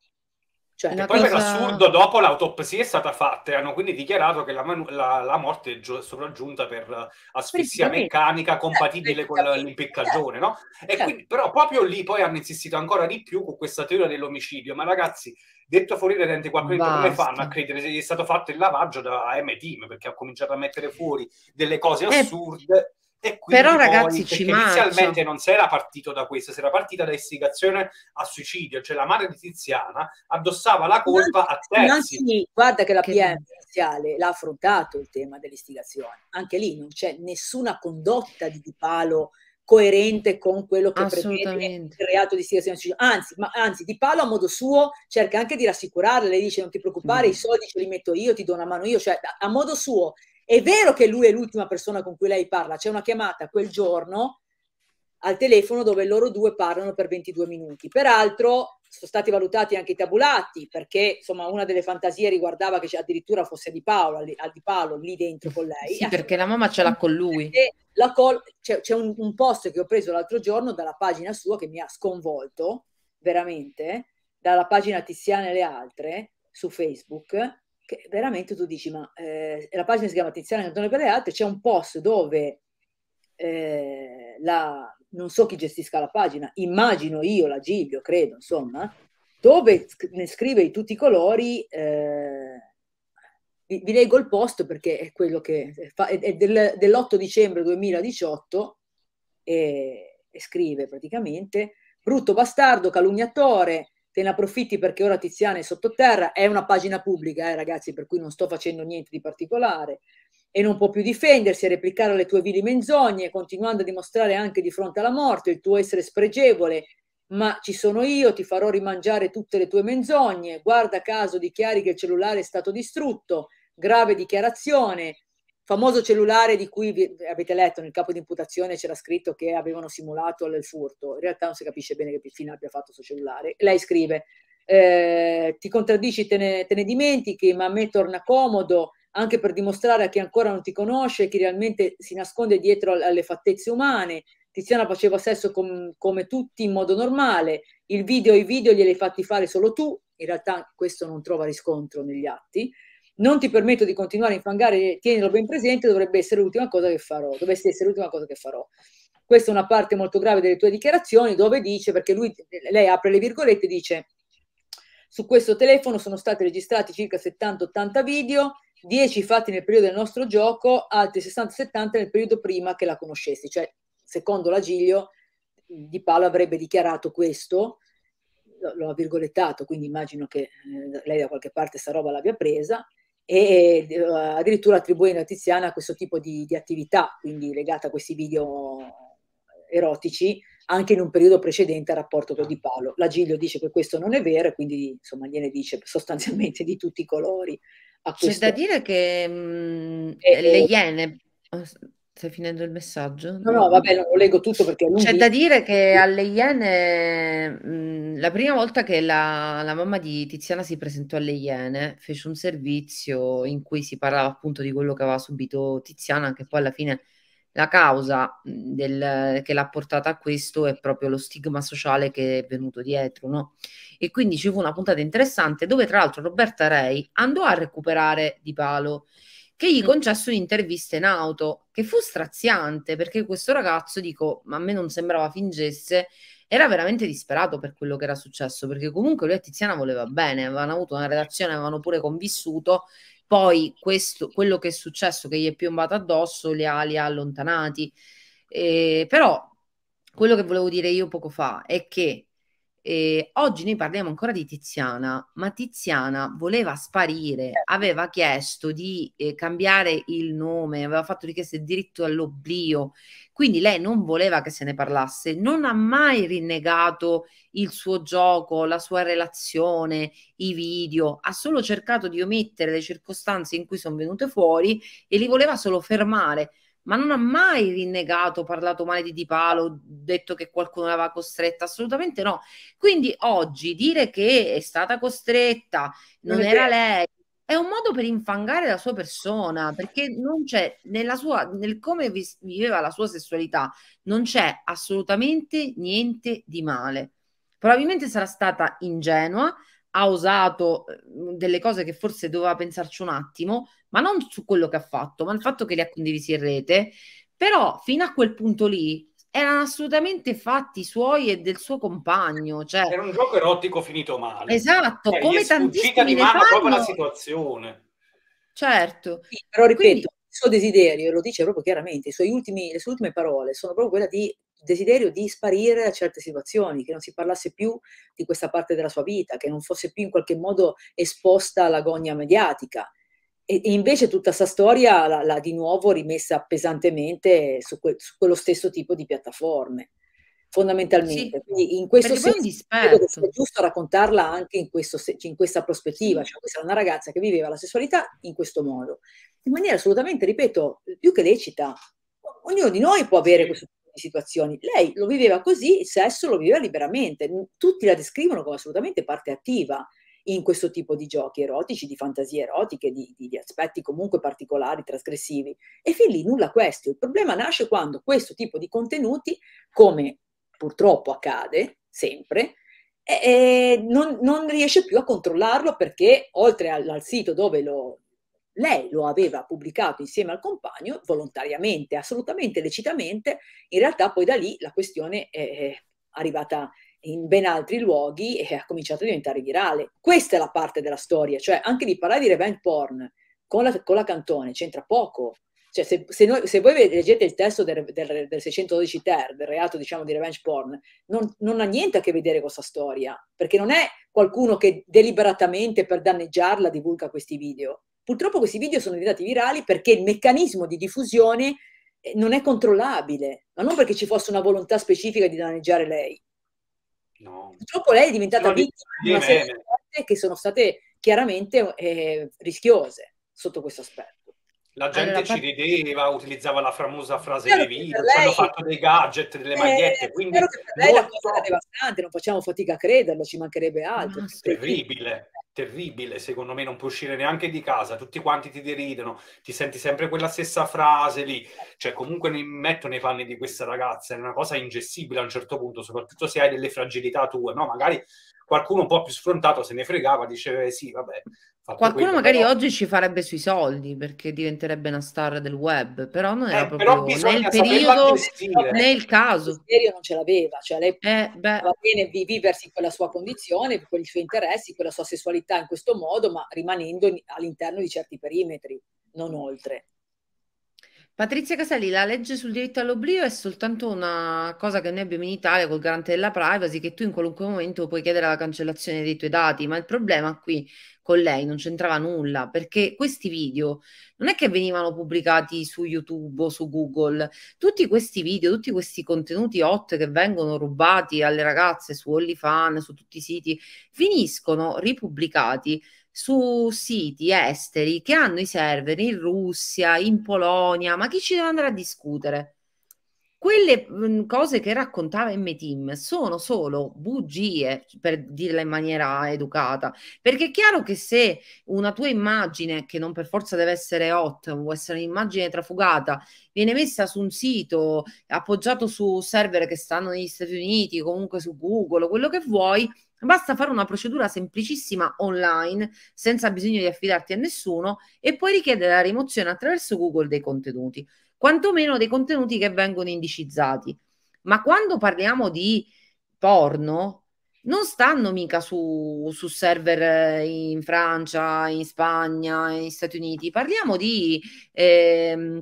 Cioè, e poi cosa... per assurdo dopo l'autopsia è stata fatta e hanno quindi dichiarato che la, manu- la, la morte è gio- sopraggiunta per eh, asfissia meccanica eh, compatibile certo, con l'impiccagione, no? E certo. quindi, però proprio lì poi hanno insistito ancora di più con questa teoria dell'omicidio, ma ragazzi, detto fuori dai denti qua come fanno a credere se è stato fatto il lavaggio da M-Team perché ha cominciato a mettere fuori delle cose eh, assurde? Eh però ragazzi poi, ci inizialmente mangia. non si era partito da questo, si era partita da istigazione a suicidio, cioè la madre di Tiziana addossava la colpa Nanni, a terzi. Nanni, guarda che la PM iniziale l'ha affrontato il tema dell'istigazione, anche lì non c'è nessuna condotta di Di Palo coerente con quello che prevede il reato di istigazione al suicidio. Anzi, ma, anzi, Di Palo a modo suo cerca anche di rassicurarla, le dice non ti preoccupare, mm. i soldi ce li metto io, ti do una mano io, cioè a modo suo è vero che lui è l'ultima persona con cui lei parla, c'è una chiamata quel giorno al telefono dove loro due parlano per 22 minuti. Peraltro sono stati valutati anche i tabulati perché insomma una delle fantasie riguardava che addirittura fosse Di Paolo, di Paolo lì dentro con lei. Sì, perché la mamma ce l'ha con lui. Col- c'è, c'è un, un post che ho preso l'altro giorno dalla pagina sua che mi ha sconvolto veramente, dalla pagina Tiziana e le altre su Facebook che veramente tu dici, ma eh, la pagina si chiama Tiziana Cantone per le Altre, c'è un post dove eh, la, non so chi gestisca la pagina, immagino io, la Giglio, credo, insomma, dove ne scrive di tutti i colori. Eh, vi, vi, leggo il post perché è quello che fa, è, è del, dell'8 dicembre 2018 e, e scrive praticamente brutto bastardo, calunniatore, te ne approfitti perché ora Tiziana è sottoterra, è una pagina pubblica, eh, ragazzi, per cui non sto facendo niente di particolare e non può più difendersi e replicare le tue vili menzogne, continuando a dimostrare anche di fronte alla morte il tuo essere spregevole, ma ci sono io, ti farò rimangiare tutte le tue menzogne, guarda caso dichiari che il cellulare è stato distrutto, grave dichiarazione, famoso cellulare di cui vi, avete letto nel capo di imputazione c'era scritto che avevano simulato il furto, in realtà non si capisce bene che fine abbia fatto questo cellulare. Lei scrive, eh, ti contraddici, te ne, te ne dimentichi, ma a me torna comodo anche per dimostrare a chi ancora non ti conosce che realmente si nasconde dietro alle fattezze umane. Tiziana faceva sesso com, come tutti in modo normale, il video i video glieli hai fatti fare solo tu, in realtà questo non trova riscontro negli atti non ti permetto di continuare a infangare, tienilo ben presente, dovrebbe essere l'ultima cosa che farò, dovesse essere l'ultima cosa che farò. Questa è una parte molto grave delle tue dichiarazioni dove dice, perché lui, lei apre le virgolette e dice su questo telefono sono stati registrati circa 70-80 video, 10 fatti nel periodo del nostro gioco, altri 60-70 nel periodo prima che la conoscessi. Cioè, secondo l'Agiglio, Di Palo avrebbe dichiarato questo, lo ha virgolettato, quindi immagino che eh, lei da qualche parte sta roba l'abbia presa, e uh, addirittura attribuendo a Tiziana questo tipo di, di attività, quindi legata a questi video erotici, anche in un periodo precedente al rapporto con Di Paolo. La Giglio dice che questo non è vero e quindi insomma gliene dice sostanzialmente di tutti i colori. C'è da dire che mh, mm, eh, e, le Iene Stai finendo il messaggio? No, no, vabbè, lo leggo tutto perché è lungo. C'è da dire che alle Iene, mh, mm, la prima volta che la, la, mamma di Tiziana si presentò alle Iene, fece un servizio in cui si parlava appunto di quello che aveva subito Tiziana, anche poi alla fine la causa mm, del, che l'ha portata a questo è proprio lo stigma sociale che è venuto dietro, no? E quindi ci fu una puntata interessante dove tra l'altro Roberta Rei andò a recuperare Di Palo che gli mm. concesse un'intervista in auto, che fu straziante perché questo ragazzo, dico, ma a me non sembrava fingesse, era veramente disperato per quello che era successo, perché comunque lui e Tiziana voleva bene, avevano avuto una relazione, avevano pure convissuto, poi questo, quello che è successo, che gli è piombato addosso, li ha, li ha allontanati. Eh, però quello che volevo dire io poco fa è che e oggi noi parliamo ancora di Tiziana, ma Tiziana voleva sparire, certo. aveva chiesto di eh, cambiare il nome, aveva fatto richieste diritto all'oblio, quindi lei non voleva che se ne parlasse, non ha mai rinnegato il suo gioco, la sua relazione, i video, ha solo cercato di omettere le circostanze in cui sono venute fuori e li voleva solo fermare ma non ha mai rinnegato, parlato male di Di Palo, detto che qualcuno l'aveva costretta, assolutamente no. Quindi oggi dire che è stata costretta, non, non era lei, è un modo per infangare la sua persona, perché non c'è, nella sua, nel come viveva la sua sessualità, non c'è assolutamente niente di male. Probabilmente sarà stata ingenua, ha osato eh, delle cose che forse doveva pensarci un attimo, ma non su quello che ha fatto, ma il fatto che li ha condivisi in rete. Però fino a quel punto lì erano assolutamente fatti suoi e del suo compagno. Cioè... Era un gioco erotico finito male. Esatto, eh, come tantissimi di fanno... proprio la situazione. Certo. Sì, però ripeto, Quindi... il suo desiderio, lo dice proprio chiaramente, i suoi ultimi, le sue ultime parole sono proprio quella di desiderio di sparire da certe situazioni, che non si parlasse più di questa parte della sua vita, che non fosse più in qualche modo esposta all'agonia mediatica. E, e invece tutta questa storia l'ha di nuovo rimessa pesantemente su, que, su, quello stesso tipo di piattaforme, fondamentalmente. Sì, Quindi in questo senso è giusto raccontarla anche in, questo, in questa prospettiva, cioè questa era una ragazza che viveva la sessualità in questo modo, in maniera assolutamente, ripeto, più che lecita, ognuno di noi può avere questo situazioni. Lei lo viveva così, il sesso lo viveva liberamente, tutti la descrivono come assolutamente parte attiva in questo tipo di giochi erotici, di fantasie erotiche, di, di, di aspetti comunque particolari, trasgressivi. E fin lì nulla questo. Il problema nasce quando questo tipo di contenuti, come purtroppo accade sempre, eh, non, non, riesce più a controllarlo perché oltre al, al sito dove lo, lei lo aveva pubblicato insieme al compagno volontariamente, assolutamente lecitamente, in realtà poi da lì la questione è arrivata in ben altri luoghi e ha cominciato a diventare virale. Questa è la parte della storia, cioè anche di parlare di revenge porn con la, con la Cantone c'entra poco. Cioè, se, se, noi, se, voi leggete il testo del, del, del, 612 ter, del reato diciamo di revenge porn, non, non ha niente a che vedere con questa storia, perché non è qualcuno che deliberatamente per danneggiarla divulga questi video Purtroppo questi video sono diventati virali perché il meccanismo di diffusione eh, non è controllabile, ma non perché ci fosse una volontà specifica di danneggiare lei. No. Purtroppo lei è diventata vittima di una serie di cose che sono state chiaramente eh, rischiose sotto questo aspetto. La gente allora, ci rideva, utilizzava la famosa frase dei video, lei, ci hanno fatto dei gadget, delle eh, magliette. Quindi è vero che per lei molto... la cosa era devastante, non facciamo fatica a crederlo, ci mancherebbe altro. Ah, terribile terribile, secondo me, non puoi uscire neanche di casa, tutti quanti ti deridono, ti senti sempre quella stessa frase lì, cioè comunque mi metto nei panni di questa ragazza, è una cosa ingestibile a un certo punto, soprattutto se hai delle fragilità tue, no? Magari qualcuno un po' più sfrontato se ne fregava, diceva eh sì, vabbè. Qualcuno quello, magari però... oggi ci farebbe sui soldi perché diventerebbe una star del web, però non era eh, proprio né il periodo né il caso. Il non ce l'aveva, cioè lei eh, va bene di viversi quella sua condizione, con i suoi interessi, con la sua sessualità in questo modo, ma rimanendo all'interno di certi perimetri, non oltre. Patrizia Caselli, la legge sul diritto all'oblio è soltanto una cosa che noi abbiamo in Italia col garante della privacy, che tu in qualunque momento puoi chiedere la cancellazione dei tuoi dati, ma il problema qui con lei non c'entrava nulla, perché questi video non è che venivano pubblicati su YouTube o su Google, tutti questi video, tutti questi contenuti hot che vengono rubati alle ragazze su OnlyFans, su tutti i siti, finiscono ripubblicati su siti esteri che hanno i server in Russia, in Polonia, ma chi ci deve andare a discutere? Quelle mhmm, cose che raccontava M-Team sono solo bugie, per dirla in maniera educata, perché è chiaro che se una tua immagine, che non per forza deve essere hot, può essere un'immagine trafugata, viene messa su un sito appoggiato su server che stanno negli Stati Uniti, comunque su Google, quello che vuoi, Basta fare una procedura semplicissima online, senza bisogno di affidarti a nessuno, e puoi richiedere la rimozione attraverso Google dei contenuti, quantomeno dei contenuti che vengono indicizzati. Ma quando parliamo di porno, non stanno mica su, su server eh, in Francia, in Spagna, negli Stati Uniti, parliamo di... Eh,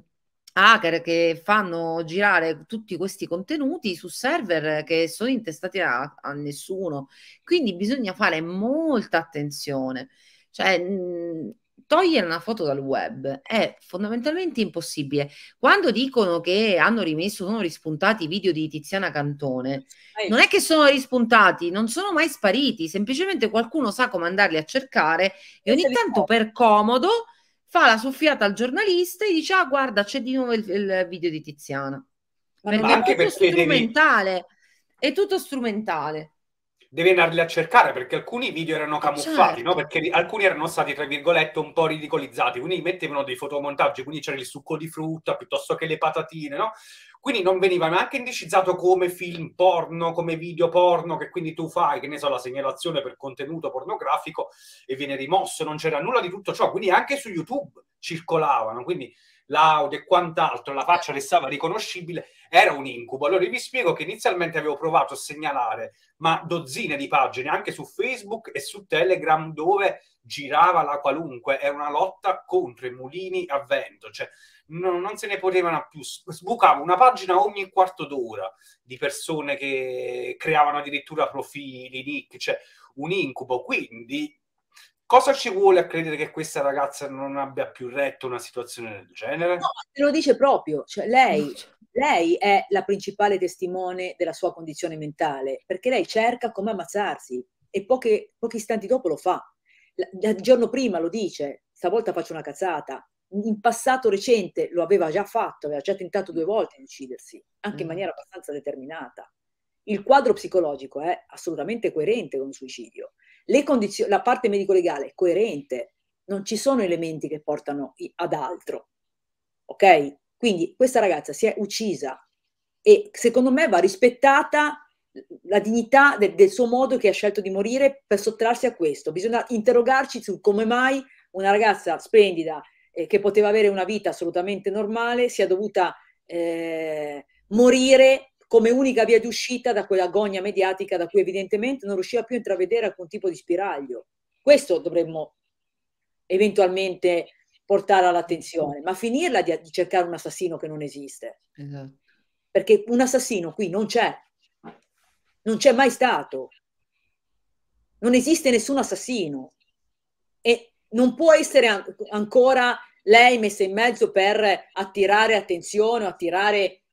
hacker che fanno girare tutti questi contenuti su server che sono intestati a, a nessuno. Quindi bisogna fare molta attenzione. Cioè, mhmm, togliere una foto dal web è fondamentalmente impossibile. Quando dicono che hanno rimesso, sono rispuntati i video di Tiziana Cantone, non è che sono rispuntati, non sono mai spariti, semplicemente qualcuno sa come andarli a cercare e ogni tanto per comodo fa la soffiata al giornalista e dice ah guarda c'è di nuovo il, il video di Tiziana. Perché è tutto strumentale, devi... è tutto strumentale devi andarli a cercare perché alcuni video erano eh, camuffati, certo. no? Perché alcuni erano stati, tra virgolette, un po' ridicolizzati, quindi mettevano dei fotomontaggi, quindi c'era il succo di frutta piuttosto che le patatine, no? Quindi non veniva neanche indicizzato come film porno, come video porno, che quindi tu fai, che ne so, la segnalazione per contenuto pornografico e viene rimosso, non c'era nulla di tutto ciò, quindi anche su YouTube circolavano, quindi l'audio e quant'altro, la faccia restava riconoscibile, era un incubo. Allora vi spiego che inizialmente avevo provato a segnalare, ma dozzine di pagine anche su Facebook e su Telegram dove girava la qualunque, era una lotta contro i mulini a vento, cioè non, non se ne potevano più, sbucava una pagina ogni quarto d'ora di persone che creavano addirittura profili, nick, cioè un incubo, quindi Cosa ci vuole a credere che questa ragazza non abbia più retto una situazione del genere? No, te lo dice proprio, cioè lei, cioè. lei è la principale testimone della sua condizione mentale, perché lei cerca come ammazzarsi e poche, pochi istanti dopo lo fa. Il giorno prima lo dice, stavolta faccio una cazzata. In passato recente lo aveva già fatto, aveva già tentato due volte di uccidersi, anche in mm. maniera abbastanza determinata il quadro psicologico è assolutamente coerente con il suicidio, Le condizio- la parte medico-legale è coerente, non ci sono elementi che portano ad altro. Ok? Quindi questa ragazza si è uccisa e secondo me va rispettata la dignità del, del suo modo che ha scelto di morire per sottrarsi a questo. Bisogna interrogarci su come mai una ragazza splendida eh, che poteva avere una vita assolutamente normale sia dovuta eh, morire come unica via di uscita da quella gogna mediatica da cui evidentemente non riusciva più a intravedere alcun tipo di spiraglio. Questo dovremmo eventualmente portare all'attenzione, ma finirla di, di cercare un assassino che non esiste. Esatto. Perché un assassino qui non c'è, non c'è mai stato, non esiste nessun assassino e non può essere an- ancora lei messa in mezzo per attirare attenzione o attirare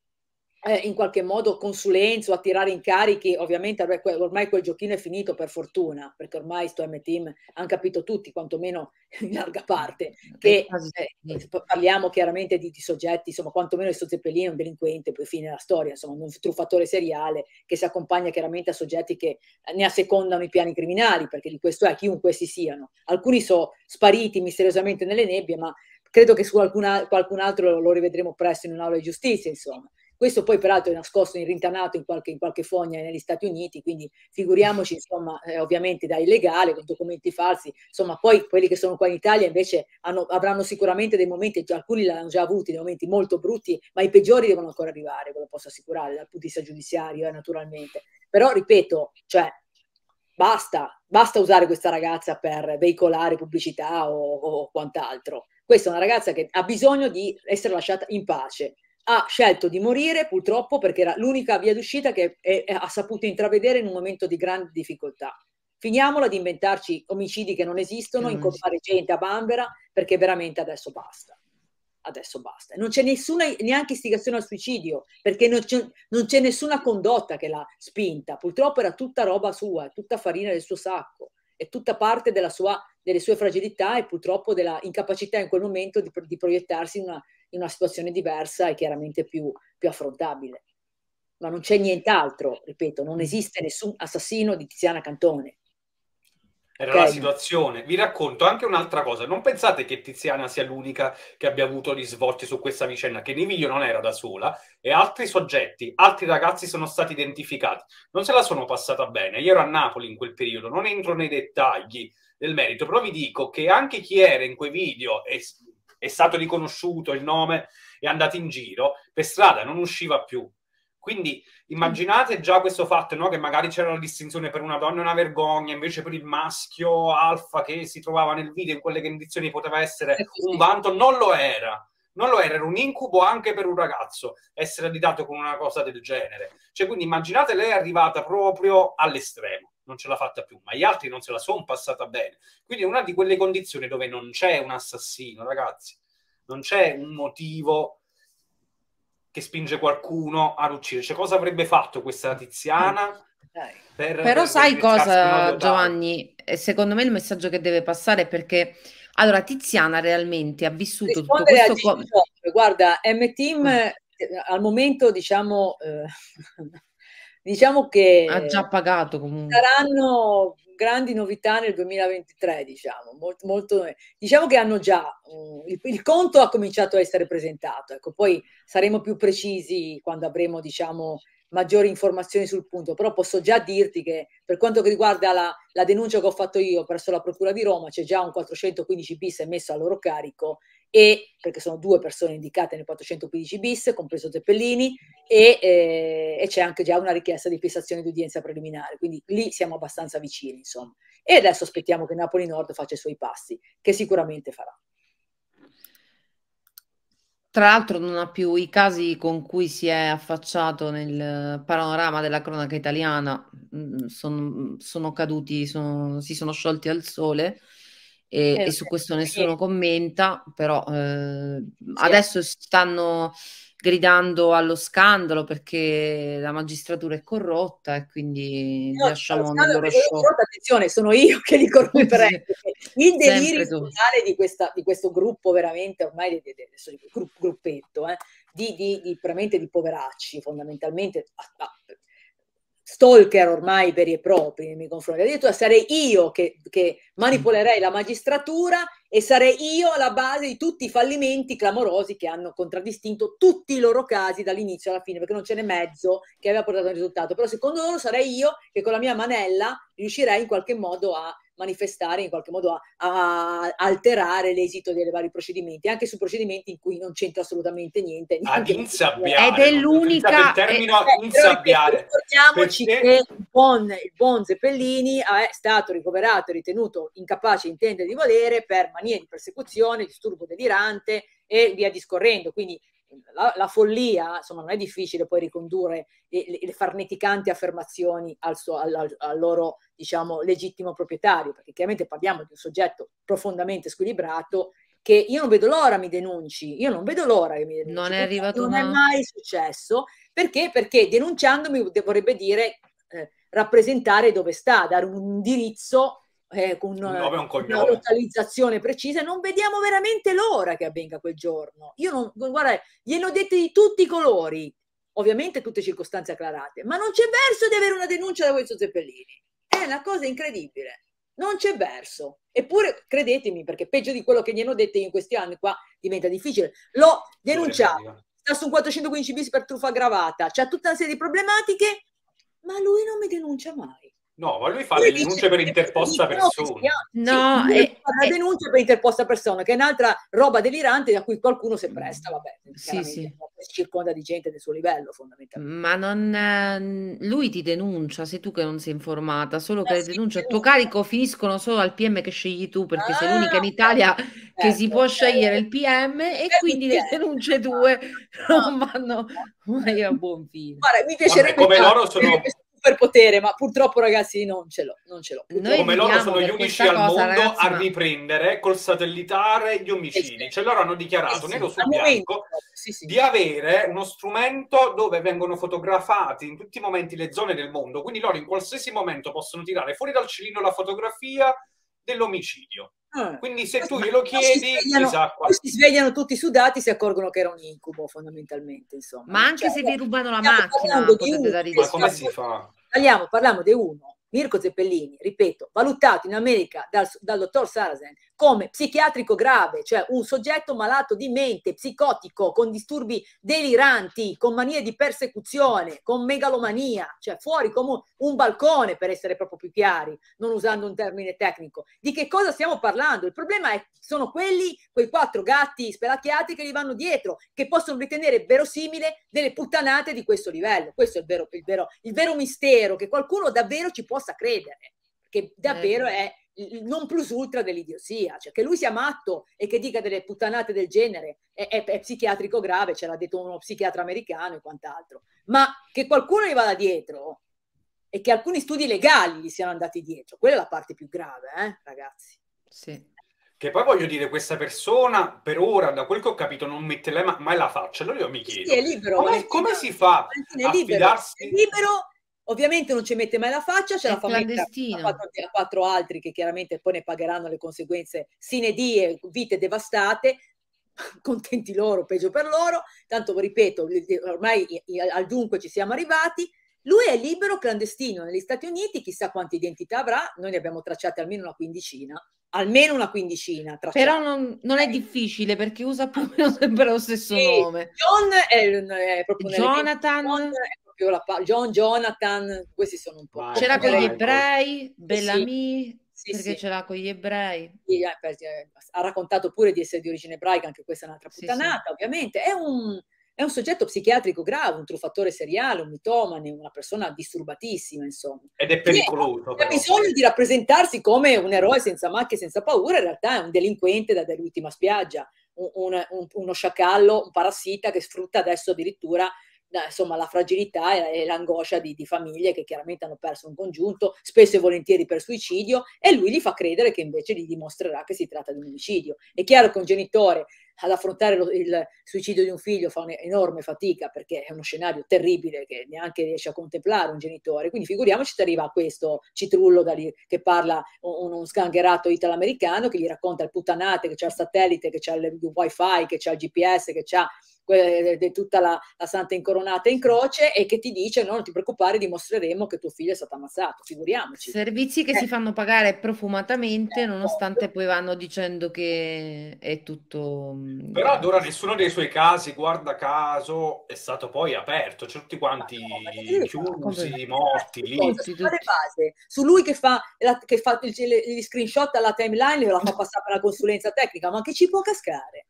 eh, in qualche modo consulenza o attirare incarichi, ovviamente ormai quel giochino è finito per fortuna, perché ormai sto M-Team hanno capito tutti, quantomeno <laughs> in larga parte, che eh, eh parliamo chiaramente di, di, soggetti, insomma, quantomeno il Zeppelin è un delinquente, poi fine la storia, insomma, un truffatore seriale che si accompagna chiaramente a soggetti che eh, ne assecondano i piani criminali, perché di questo è chiunque si siano. Alcuni sono spariti misteriosamente nelle nebbie, ma credo che su qualcuna, qualcun altro lo rivedremo presto in un'aula di giustizia, insomma. Questo poi peraltro è nascosto, in rintanato in qualche, in qualche fogna negli Stati Uniti, quindi figuriamoci, insomma, eh, ovviamente da illegale, con documenti falsi, insomma, poi quelli che sono qua in Italia invece hanno, avranno sicuramente dei momenti, alcuni l'hanno già avuti, dei momenti molto brutti, ma i peggiori devono ancora arrivare, ve lo posso assicurare, dal punto di vista giudiziario, eh, naturalmente. Però, ripeto, cioè, basta, basta usare questa ragazza per veicolare pubblicità o, o quant'altro. Questa è una ragazza che ha bisogno di essere lasciata in pace ha scelto di morire purtroppo perché era l'unica via d'uscita che è, è, ha saputo intravedere in un momento di grande difficoltà. Finiamola di inventarci omicidi che non esistono, mm. incolpare gente a bambera, perché veramente adesso basta. Adesso basta. Non c'è nessuna neanche istigazione al suicidio, perché non c'è, non c'è nessuna condotta che l'ha spinta. Purtroppo era tutta roba sua, tutta farina del suo sacco, è tutta parte della sua delle sue fragilità e purtroppo della incapacità in quel momento di, di proiettarsi in una in una situazione diversa e chiaramente più, più affrontabile. Ma non c'è nient'altro, ripeto, non mm. esiste nessun assassino di Tiziana Cantone. Era okay. la situazione. Vi racconto anche un'altra cosa. Non pensate che Tiziana sia l'unica che abbia avuto risvolti su questa vicenda, che Niviglio non era da sola e altri soggetti, altri ragazzi sono stati identificati. Non se la sono passata bene. Io ero a Napoli in quel periodo, non entro nei dettagli del merito, però vi dico che anche chi era in quei video e è stato riconosciuto il nome, è andato in giro, per strada non usciva più. Quindi immaginate già questo fatto, no? che magari c'era la distinzione per una donna una vergogna, invece per il maschio alfa che si trovava nel video in quelle condizioni poteva essere eh, un vanto, non lo era. Non lo era, era un incubo anche per un ragazzo essere additato con una cosa del genere. Cioè, quindi immaginate lei è arrivata proprio all'estremo non ce l'ha fatta più, ma gli altri non se la sono passata bene. Quindi è una di quelle condizioni dove non c'è un assassino, ragazzi, non c'è un motivo che spinge qualcuno ad uccidere. Cioè, cosa avrebbe fatto questa Tiziana? Mm, per, Però per sai cosa, Giovanni? Da... Secondo me il messaggio che deve passare è perché... Allora, Tiziana realmente ha vissuto Rispondere tutto questo... Come... Guarda, M-Team mm. Eh, al momento, diciamo... Eh... <laughs> Diciamo che ha già pagato comunque. Saranno grandi novità nel 2023, diciamo, molto, molto, diciamo che hanno già mm, il, il, conto ha cominciato a essere presentato, ecco, poi saremo più precisi quando avremo, diciamo, maggiori informazioni sul punto, però posso già dirti che per quanto riguarda la, la denuncia che ho fatto io presso la Procura di Roma, c'è già un 415 bis messo a loro carico e perché sono due persone indicate nel 415 bis, compreso Zeppellini, e, eh, e, c'è anche già una richiesta di fissazione di udienza preliminare, quindi lì siamo abbastanza vicini, insomma. E adesso aspettiamo che Napoli Nord faccia i suoi passi, che sicuramente farà. Tra l'altro non ha più i casi con cui si è affacciato nel panorama della cronaca italiana, mm, sono, sono caduti, sono, si sono sciolti al sole e, eh, e certo, su certo, questo nessuno sì. commenta, però eh, sì. adesso stanno gridando allo scandalo perché la magistratura è corrotta e quindi no, lasciamo nel loro show. attenzione, sono io che li <laughs> corromperei. Il delirio totale di, questa, di questo gruppo veramente ormai di, di, adesso, di grupp, gruppetto eh, di, di, di, veramente di poveracci fondamentalmente a, a, stalker ormai veri e propri nei miei confronti. Addirittura sarei io che, che, manipolerei la magistratura e sarei io alla base di tutti i fallimenti clamorosi che hanno contraddistinto tutti i loro casi dall'inizio alla fine, perché non ce n'è mezzo che aveva portato a un risultato. Però secondo loro sarei io che con la mia manella riuscirei in qualche modo a manifestare in qualche modo a, a alterare l'esito dei vari procedimenti, anche su procedimenti in cui non c'entra assolutamente niente. Ad insabbiare. Ed è l'unica... Il termine eh, insabbiare. Ricordiamoci perché... che il buon, il buon Zeppellini ah, è stato ricoverato e ritenuto incapace, intende di volere, per manie di persecuzione, disturbo delirante e via discorrendo. Quindi la, la, follia, insomma, non è difficile poi ricondurre le, le farneticanti affermazioni al, suo, al, al, loro, diciamo, legittimo proprietario, perché chiaramente parliamo di un soggetto profondamente squilibrato che io non vedo l'ora mi denunci, io non vedo l'ora che mi denunci. Non è arrivato Non una... è mai successo, perché? Perché denunciandomi vorrebbe dire eh, rappresentare dove sta, dare un indirizzo eh, con una, un una localizzazione precisa, non vediamo veramente l'ora che avvenga quel giorno. Io non, guarda, gliene ho dette di tutti i colori, ovviamente tutte circostanze acclarate, ma non c'è verso di avere una denuncia da questo Zeppellini. È una cosa incredibile. Non c'è verso. Eppure, credetemi, perché peggio di quello che gli hanno detto in questi anni qua diventa difficile. L'ho denunciato. Sta su un 415 bis per truffa aggravata. C'ha tutta una serie di problematiche, ma lui non mi denuncia mai. No, ma lui fa lui le denunce per interposta persona. No, sì, è, la eh, denuncia per interposta persona, che è un'altra roba delirante da cui qualcuno si presta, vabbè, sì, sì. circonda di gente del suo livello fondamentalmente. Ma non, ehm, lui ti denuncia, sei tu che non sei informata, solo eh, che le denunce a tuo carico finiscono solo al PM che scegli tu, perché ah, sei l'unica in Italia certo, che si certo. può certo. scegliere il eh, PM e certo. quindi le denunce tue <laughs> non vanno mai a buon fine. Guarda, mi piacerebbe... Vabbè, come loro sono superpotere, ma purtroppo ragazzi non ce l'ho, non ce l'ho. Noi Come loro sono gli unici al mondo ragazzi, a riprendere col satellitare gli omicidi. Eh cioè loro hanno dichiarato eh sì, nello su bianco sì, sì. di avere uno strumento dove vengono fotografati in tutti i momenti le zone del mondo, quindi loro in qualsiasi momento possono tirare fuori dal cilindro la fotografia dell'omicidio. Ah, Quindi se tu glielo chiedi, si esatto. si svegliano tutti sudati, si accorgono che era un incubo fondamentalmente, insomma. Ma anche cioè, se vi rubano la macchina, potete Ma come si fa? Parliamo, parliamo di uno, Mirko Zeppellini, ripeto, valutato in America dal, dal dottor Sarazen come psichiatrico grave, cioè un soggetto malato di mente, psicotico, con disturbi deliranti, con manie di persecuzione, con megalomania, cioè fuori come un balcone, per essere proprio più chiari, non usando un termine tecnico. Di che cosa stiamo parlando? Il problema è, sono quelli, quei quattro gatti spelacchiati che gli vanno dietro, che possono ritenere verosimile delle puttanate di questo livello. Questo è il vero, il vero, il vero mistero, che qualcuno davvero ci possa credere, che davvero eh. è non plus ultra dell'idiosia, cioè che lui sia matto e che dica delle puttanate del genere è, è, è psichiatrico grave, ce l'ha detto uno psichiatra americano e quant'altro, ma che qualcuno gli vada dietro e che alcuni studi legali gli siano andati dietro, quella è la parte più grave, eh, ragazzi. Sì. Che poi voglio dire, questa persona per ora, da quel che ho capito, non mette mai la faccia. Allora io mi chiedo: sì, libero, come, come libero, si fa a libero, fidarsi? È libero Ovviamente non ci mette mai la faccia, ce la fa mettere a quattro, a quattro altri che chiaramente poi ne pagheranno le conseguenze sine die, vite devastate, <laughs> contenti loro, peggio per loro, tanto ripeto, ormai al dunque ci siamo arrivati, lui è libero clandestino negli Stati Uniti, chissà quante identità avrà, noi ne abbiamo tracciate almeno una quindicina, almeno una quindicina. Tracciate. Però non, non, è difficile perché usa più o meno sempre lo stesso sì, nome. John è, è proprio Jonathan. John è esempio la, John Jonathan, questi sono un po'. c'era con gli ebrei, Bellamy, sì. Sì, perché sì. ce con gli ebrei. Sì, eh, ha raccontato pure di essere di origine ebraica, anche questa è un'altra puttanata, ovviamente. È un, è un, soggetto psichiatrico grave, un truffatore seriale, un mitomane, una persona disturbatissima, insomma. Ed è pericoloso. Ha bisogno di rappresentarsi come un eroe senza macchie, senza paura, in realtà è un delinquente da dell'ultima spiaggia, un, un, uno sciacallo, un parassita che sfrutta adesso addirittura insomma, la fragilità e l'angoscia di, di famiglie che chiaramente hanno perso un congiunto, spesso e volentieri per suicidio, e lui gli fa credere che invece gli dimostrerà che si tratta di un omicidio. È chiaro che un genitore ad affrontare lo, il suicidio di un figlio fa un'enorme fatica perché è uno scenario terribile che neanche riesce a contemplare un genitore. Quindi figuriamoci se arriva a questo citrullo lì, che parla uno sgangherato italo-americano che gli racconta il puttanate, che c'è il satellite, che c'è il wifi, che c'è il GPS, che c'è di tutta la, la, santa incoronata in croce e che ti dice no, non ti preoccupare, dimostreremo che tuo figlio è stato ammazzato, figuriamoci. Servizi che eh. si fanno pagare profumatamente eh, nonostante no. Esatto. poi vanno dicendo che è tutto... Mm, Però ad ora nessuno dei suoi casi, guarda caso, è stato poi aperto, cioè tutti quanti no, chiusi, morti, lì. Tutti, tutti. Su lui che fa, la, che fa gli screenshot alla timeline, e la fa <laughs> passare per la consulenza tecnica, ma che ci può cascare?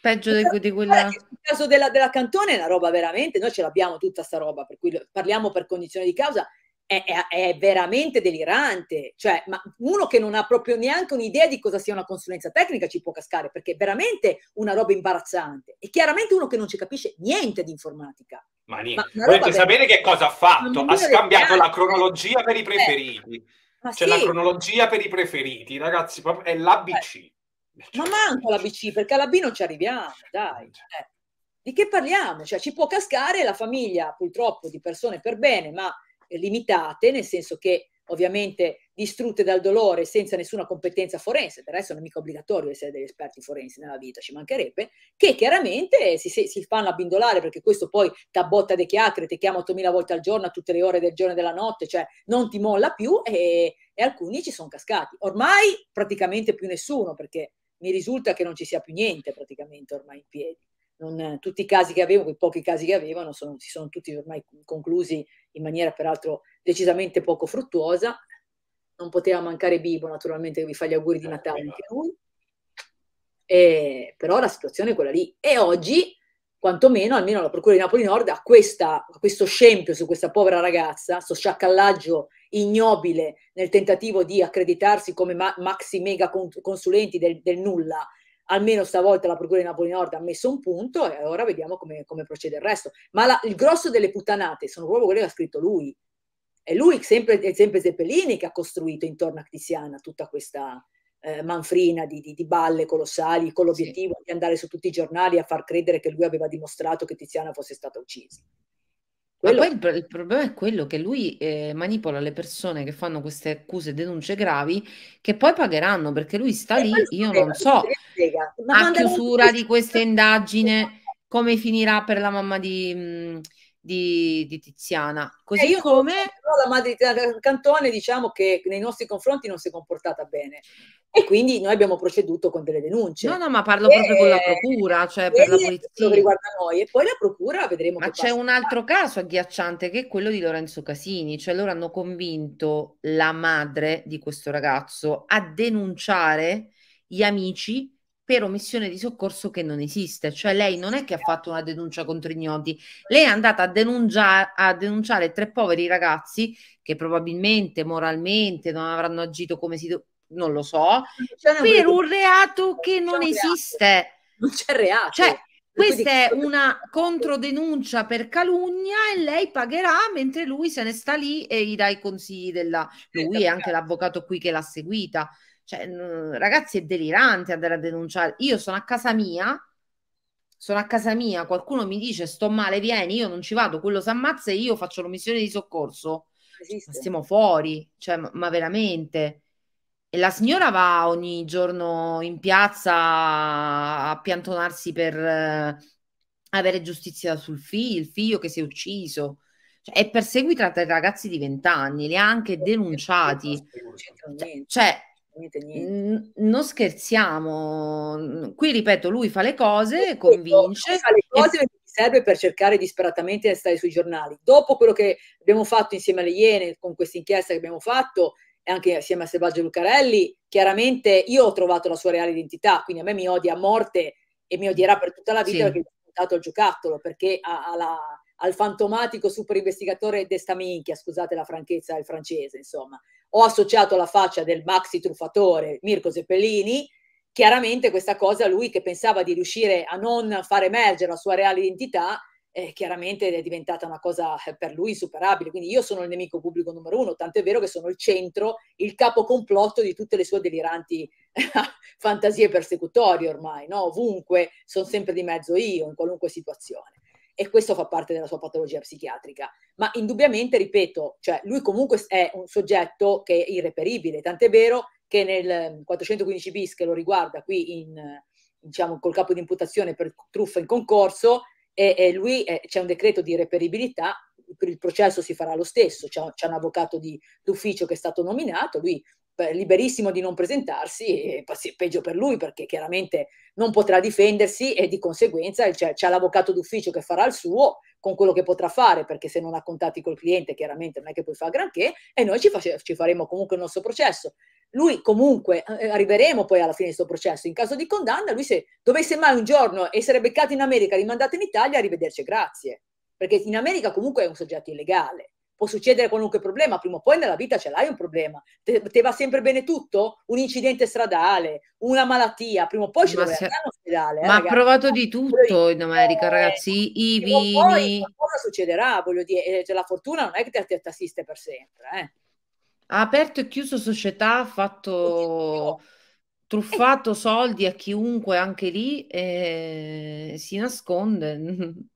Peggio di, di quella... Nel caso della, della, Cantone è una roba veramente, noi ce l'abbiamo tutta sta roba, per cui parliamo per condizione di causa, è, è, è veramente delirante. Cioè, ma uno che non ha proprio neanche un'idea di cosa sia una consulenza tecnica ci può cascare, perché è veramente una roba imbarazzante. E chiaramente uno che non ci capisce niente di informatica. Ma niente, ma volete sapere che cosa ha fatto? Ha scambiato la cronologia per i eh, preferiti. Eh. C'è cioè, sì. la cronologia per i preferiti, ragazzi, è l'ABC. Eh. Ma manco la BC, perché alla B non ci arriviamo, dai. Eh, certo. eh. Di che parliamo? Cioè, ci può cascare la famiglia, purtroppo, di persone per bene, ma limitate, nel senso che ovviamente distrutte dal dolore senza nessuna competenza forense, del resto non è mica obbligatorio essere degli esperti forensi nella vita, ci mancherebbe, che chiaramente si, si fanno abbindolare perché questo poi ti abbotta de chiacchiere, ti chiama 8000 volte al giorno, a tutte le ore del giorno e della notte, cioè non ti molla più e, e alcuni ci sono cascati. Ormai praticamente più nessuno perché mi risulta che non ci sia più niente praticamente ormai in piedi. Non, tutti i casi che avevo, quei pochi casi che avevano, sono, si sono tutti ormai conclusi in maniera peraltro decisamente poco fruttuosa. Non poteva mancare Bibo, naturalmente, che vi fa gli auguri di eh, Natale anche lui. E, però la situazione è quella lì. E oggi, quantomeno, almeno la Procura di Napoli Nord ha, questa, questo scempio su questa povera ragazza, questo sciacallaggio ignobile nel tentativo di accreditarsi come ma- maxi mega consulenti del, del, nulla. Almeno stavolta la Procura di Napoli Nord ha messo un punto e ora vediamo come, come procede il resto. Ma la, il grosso delle puttanate sono proprio quelle che ha scritto lui. È lui, sempre, è sempre Zeppelini, che ha costruito intorno a Tiziana tutta questa, eh, manfrina di, di, di, balle colossali con l'obiettivo sì. di andare su tutti i giornali a far credere che lui aveva dimostrato che Tiziana fosse stata uccisa. Quello... Ma poi il, il, problema è quello che lui eh, manipola le persone che fanno queste accuse e denunce gravi che poi pagheranno perché lui sta e eh, lì, io non so, frega, a chiusura di questa indagine <laughs> come finirà per la mamma di... Mh, mm, di, di Tiziana. Così eh, come... Però la madre di Cantone diciamo che nei nostri confronti non si è comportata bene e quindi noi abbiamo proceduto con delle denunce. No, no, ma parlo e, proprio con la eh, procura, cioè eh, per la polizia. riguarda noi e poi la procura vedremo. Ma c'è passa. un altro caso agghiacciante che è quello di Lorenzo Casini, cioè loro hanno convinto la madre di questo ragazzo a denunciare gli amici per omissione di soccorso che non esiste, cioè lei non è che ha fatto una denuncia contro ignoti, lei è andata a, denuncia- a denunciare tre poveri ragazzi che probabilmente moralmente non avranno agito come si do- non lo so, cioè, per un reato che non, non esiste. Reato. Non c'è reato. Cioè, questa è una controdenuncia per calunnia e lei pagherà mentre lui se ne sta lì e gli dà i consigli della... Lui è anche l'avvocato qui che l'ha seguita. Cioè, ragazzi, è delirante andare a denunciare. Io sono a casa mia, sono a casa mia, qualcuno mi dice sto male, vieni, io non ci vado, quello si ammazza e io faccio l'omissione di soccorso. Ma Stiamo fuori, cioè, ma, veramente. E la signora va ogni giorno in piazza a piantonarsi per avere giustizia sul figlio, il figlio che si è ucciso. Cioè, è perseguitata dai ragazzi di vent'anni, li ha anche denunciati. Cioè, niente, niente. Non scherziamo. Qui ripeto, lui fa le cose, convince. Fa le cose e... serve per cercare disperatamente di stare sui giornali. Dopo quello che abbiamo fatto insieme alle Iene, con questa inchiesta che abbiamo fatto, e anche insieme a Selvaggio Lucarelli, chiaramente io ho trovato la sua reale identità, quindi a me mi odia a morte e mi odierà per tutta la vita sì. perché ha puntato al giocattolo, perché alla al fantomatico super investigatore d'esta minchia, scusate la franchezza del francese, insomma ho associato la faccia del maxi truffatore Mirko Zeppellini, chiaramente questa cosa lui che pensava di riuscire a non far emergere la sua reale identità, eh, chiaramente è diventata una cosa eh, per lui insuperabile. Quindi io sono il nemico pubblico numero uno, tant'è vero che sono il centro, il capo complotto di tutte le sue deliranti <laughs> fantasie persecutorie ormai, no? ovunque sono sempre di mezzo io, in qualunque situazione e questo fa parte della sua patologia psichiatrica. Ma indubbiamente, ripeto, cioè lui comunque è un soggetto che è irreperibile, tant'è vero che nel 415 bis che lo riguarda qui in, diciamo, col capo di imputazione per truffa in concorso, e, e lui eh, c'è un decreto di irreperibilità, per il processo si farà lo stesso, c'è, c'è un avvocato di, d'ufficio che è stato nominato, lui liberissimo di non presentarsi, peggio per lui perché chiaramente non potrà difendersi e di conseguenza c'è, c'è l'avvocato d'ufficio che farà il suo con quello che potrà fare perché se non ha contatti col cliente chiaramente non è che poi fa granché e noi ci, face- ci faremo comunque il nostro processo. Lui comunque eh, eh arriveremo poi alla fine di questo processo. In caso di condanna, lui se dovesse mai un giorno essere beccato in America, rimandato in Italia, arrivederci, grazie. Perché in America comunque è un soggetto illegale può succedere qualunque problema, prima o poi nella vita ce l'hai un problema, te, te va sempre bene tutto, un incidente stradale, una malattia, prima o poi ci dovrai se... andare all'ospedale. Eh, ma ha provato di tutto in America ragazzi, eh, i vini... Poi succederà, voglio dire, eh, cioè, la fortuna non è che ti, ti assiste per sempre. Eh. Ha aperto e chiuso società, ha fatto truffato soldi a chiunque anche lì e si nasconde. <laughs>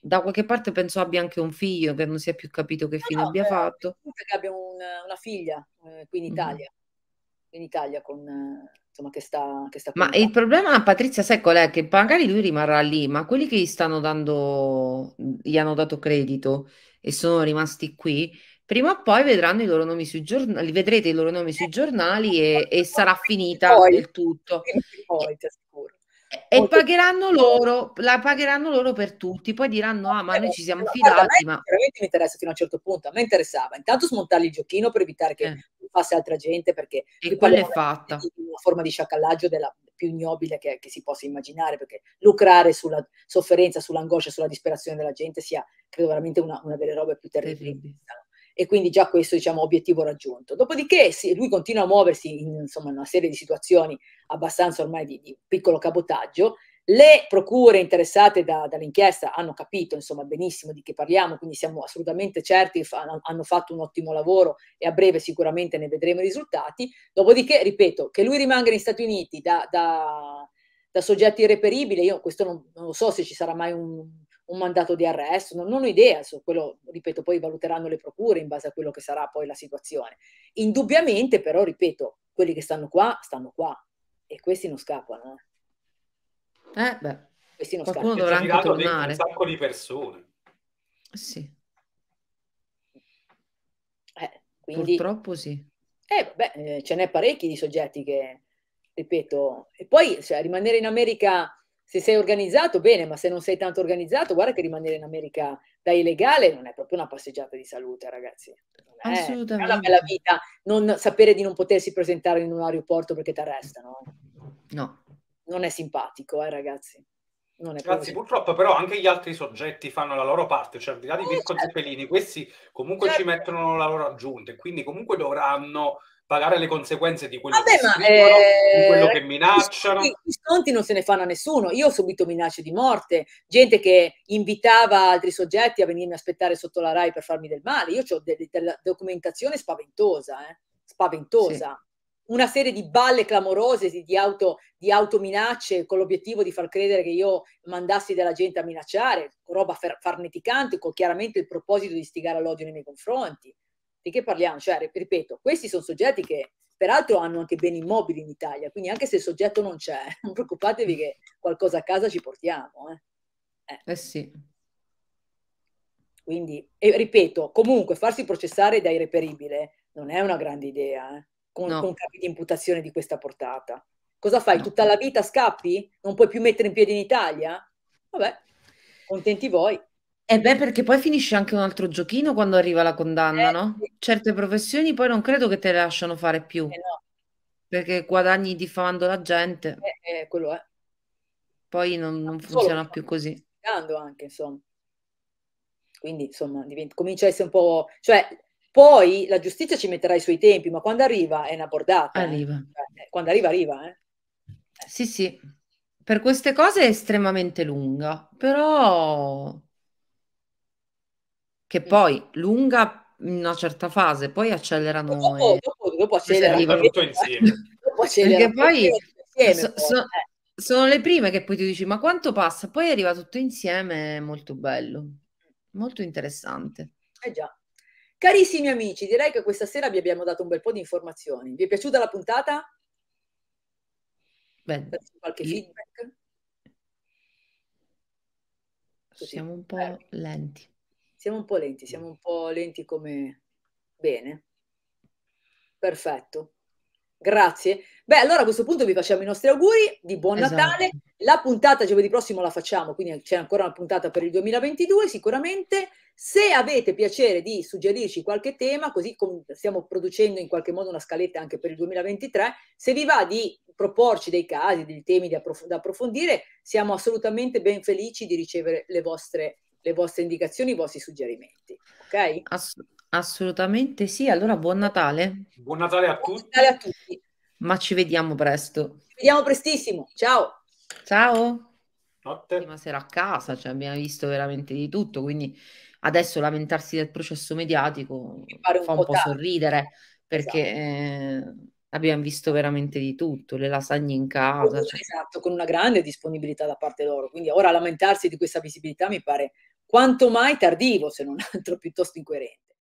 da qualche parte penso abbia anche un figlio che non si è più capito che no, fine no, abbia beh, fatto. Che abbia un, una figlia eh, qui in mm-hmm. Italia, mm-hmm. in Italia con, insomma, che sta... Che sta ma il problema, Patrizia, sai qual è? Che magari lui rimarrà lì, ma quelli che gli stanno dando, gli hanno dato credito e sono rimasti qui, prima o poi vedranno i loro nomi sui giornali, vedrete i loro nomi sui eh, giornali e, e sarà finita poi, il tutto. Poi, ti assicuro e molto... pagheranno loro, la pagheranno loro per tutti, poi diranno ah ma eh, noi ci siamo fidati. Ma... Veramente mi interessa fino a un certo punto, a me interessava intanto smontargli il giochino per evitare che eh. passe altra gente perché e quella è fatta. Una forma di sciacallaggio della più ignobile che, che si possa immaginare perché lucrare sulla sofferenza, sull'angoscia, sulla disperazione della gente sia credo veramente una, una delle robe più terribili. terribili e quindi già questo diciamo obiettivo raggiunto. Dopodiché sì, lui continua a muoversi in insomma, una serie di situazioni abbastanza ormai di, di piccolo cabotaggio, le procure interessate da, dall'inchiesta hanno capito insomma, benissimo di che parliamo, quindi siamo assolutamente certi, fa, hanno fatto un ottimo lavoro e a breve sicuramente ne vedremo i risultati. Dopodiché, ripeto, che lui rimanga negli Stati Uniti da, da, da soggetto irreperibile, io questo non, non, so se ci sarà mai un, un mandato di arresto, non, non ho idea, su quello, ripeto, poi valuteranno le procure in base a quello che sarà poi la situazione. Indubbiamente però, ripeto, quelli che stanno qua, stanno qua e questi non scappano. Eh, eh beh, questi non qualcuno scappano. dovrà anche cioè, tornare. Un sacco di persone. Sì. Eh, quindi... Purtroppo sì. Eh, beh, eh, ce n'è parecchi di soggetti che, ripeto, e poi cioè, rimanere in America se sei organizzato bene, ma se non sei tanto organizzato, guarda che rimanere in America da illegale non è proprio una passeggiata di salute, ragazzi. Non è, Assolutamente. È una bella vita, non sapere di non potersi presentare in un aeroporto perché ti arrestano. No. Non è simpatico, eh, ragazzi. Non è Grazie, purtroppo però anche gli altri soggetti fanno la loro parte, cioè al di là di Virgo eh, certo. Zeppelini, questi comunque certo. ci mettono la loro aggiunta e quindi comunque dovranno pagare le conseguenze di quello, Vabbè, che, ma, scrivono, eh, di quello che minacciano. Gli sconti non se ne fanno a nessuno. Io ho subito minacce di morte, gente che invitava altri soggetti a venirmi a aspettare sotto la RAI per farmi del male. Io ho de- della documentazione spaventosa, eh? spaventosa. Sì. Una serie di balle clamorose di, di, auto, di autominacce con l'obiettivo di far credere che io mandassi della gente a minacciare, roba fer- farneticante, con chiaramente il proposito di stigare all'odio nei miei confronti di che parliamo? Cioè, ripeto, questi sono soggetti che peraltro hanno anche beni immobili in Italia, quindi anche se il soggetto non c'è, <laughs> non preoccupatevi che qualcosa a casa ci portiamo. Eh, eh. eh sì. Quindi, e ripeto, comunque farsi processare da irreperibile non è una grande idea, eh, con, no. con capi di imputazione di questa portata. Cosa fai? No. Tutta la vita scappi? Non puoi più mettere in piedi in Italia? Vabbè, contenti voi. Eh beh, perché poi finisce anche un altro giochino quando arriva la condanna, Eh, no? sì. Certe professioni poi non credo che te le lasciano fare più, Eh, no. perché guadagni diffamando la gente, Eh, eh, quello è. poi non, non Solo funziona più così. anche, insomma. Quindi, insomma, divent- comincia a essere un po'... Cioè, poi la giustizia ci metterà i suoi tempi, ma quando arriva è una bordata, eh. Arriva. Cioè, eh, quando arriva, arriva, Eh, Sì, sì, per queste cose è estremamente lunga, però che poi lunga in una certa fase, poi accelerano. Dopo, e... dopo, dopo accelerano. Tutto insieme. <laughs> dopo accelerano. Perché poi, insieme, so, poi. So, eh. sono le prime che poi ti dici ma quanto passa? Poi arriva tutto insieme, molto bello, molto interessante. Eh già. Carissimi amici, direi che questa sera vi abbiamo dato un bel po' di informazioni. Vi è piaciuta la puntata? Bene. qualche feedback? Siamo un po' lenti. Siamo un po' lenti, siamo un po' lenti come... Bene. Perfetto. Grazie. Beh, allora a questo punto vi facciamo i nostri auguri di buon esatto. Natale. La puntata giovedì prossimo la facciamo, quindi c'è ancora una puntata per il 2022 sicuramente. Se avete piacere di suggerirci qualche tema, così come stiamo producendo in qualche modo una scaletta anche per il 2023, se vi va di proporci dei casi, dei temi approf- da approfondire, siamo assolutamente ben felici di ricevere le vostre le vostre indicazioni, i vostri suggerimenti. Ok? Ass- assolutamente sì. Allora, buon Natale. Buon Natale a buon tutti. Natale a tutti. Ma ci vediamo presto. Ci vediamo prestissimo. Ciao. Ciao. Notte. Prima sera a casa, cioè abbiamo visto veramente di tutto, quindi adesso lamentarsi del processo mediatico Mi fa un po', po sorridere perché esatto. eh, abbiamo visto veramente di tutto, le lasagne in casa. Esatto, cioè. con una grande disponibilità da parte loro, quindi ora lamentarsi di questa visibilità mi pare quanto mai tardivo, se non <laughs> altro piuttosto incoerente.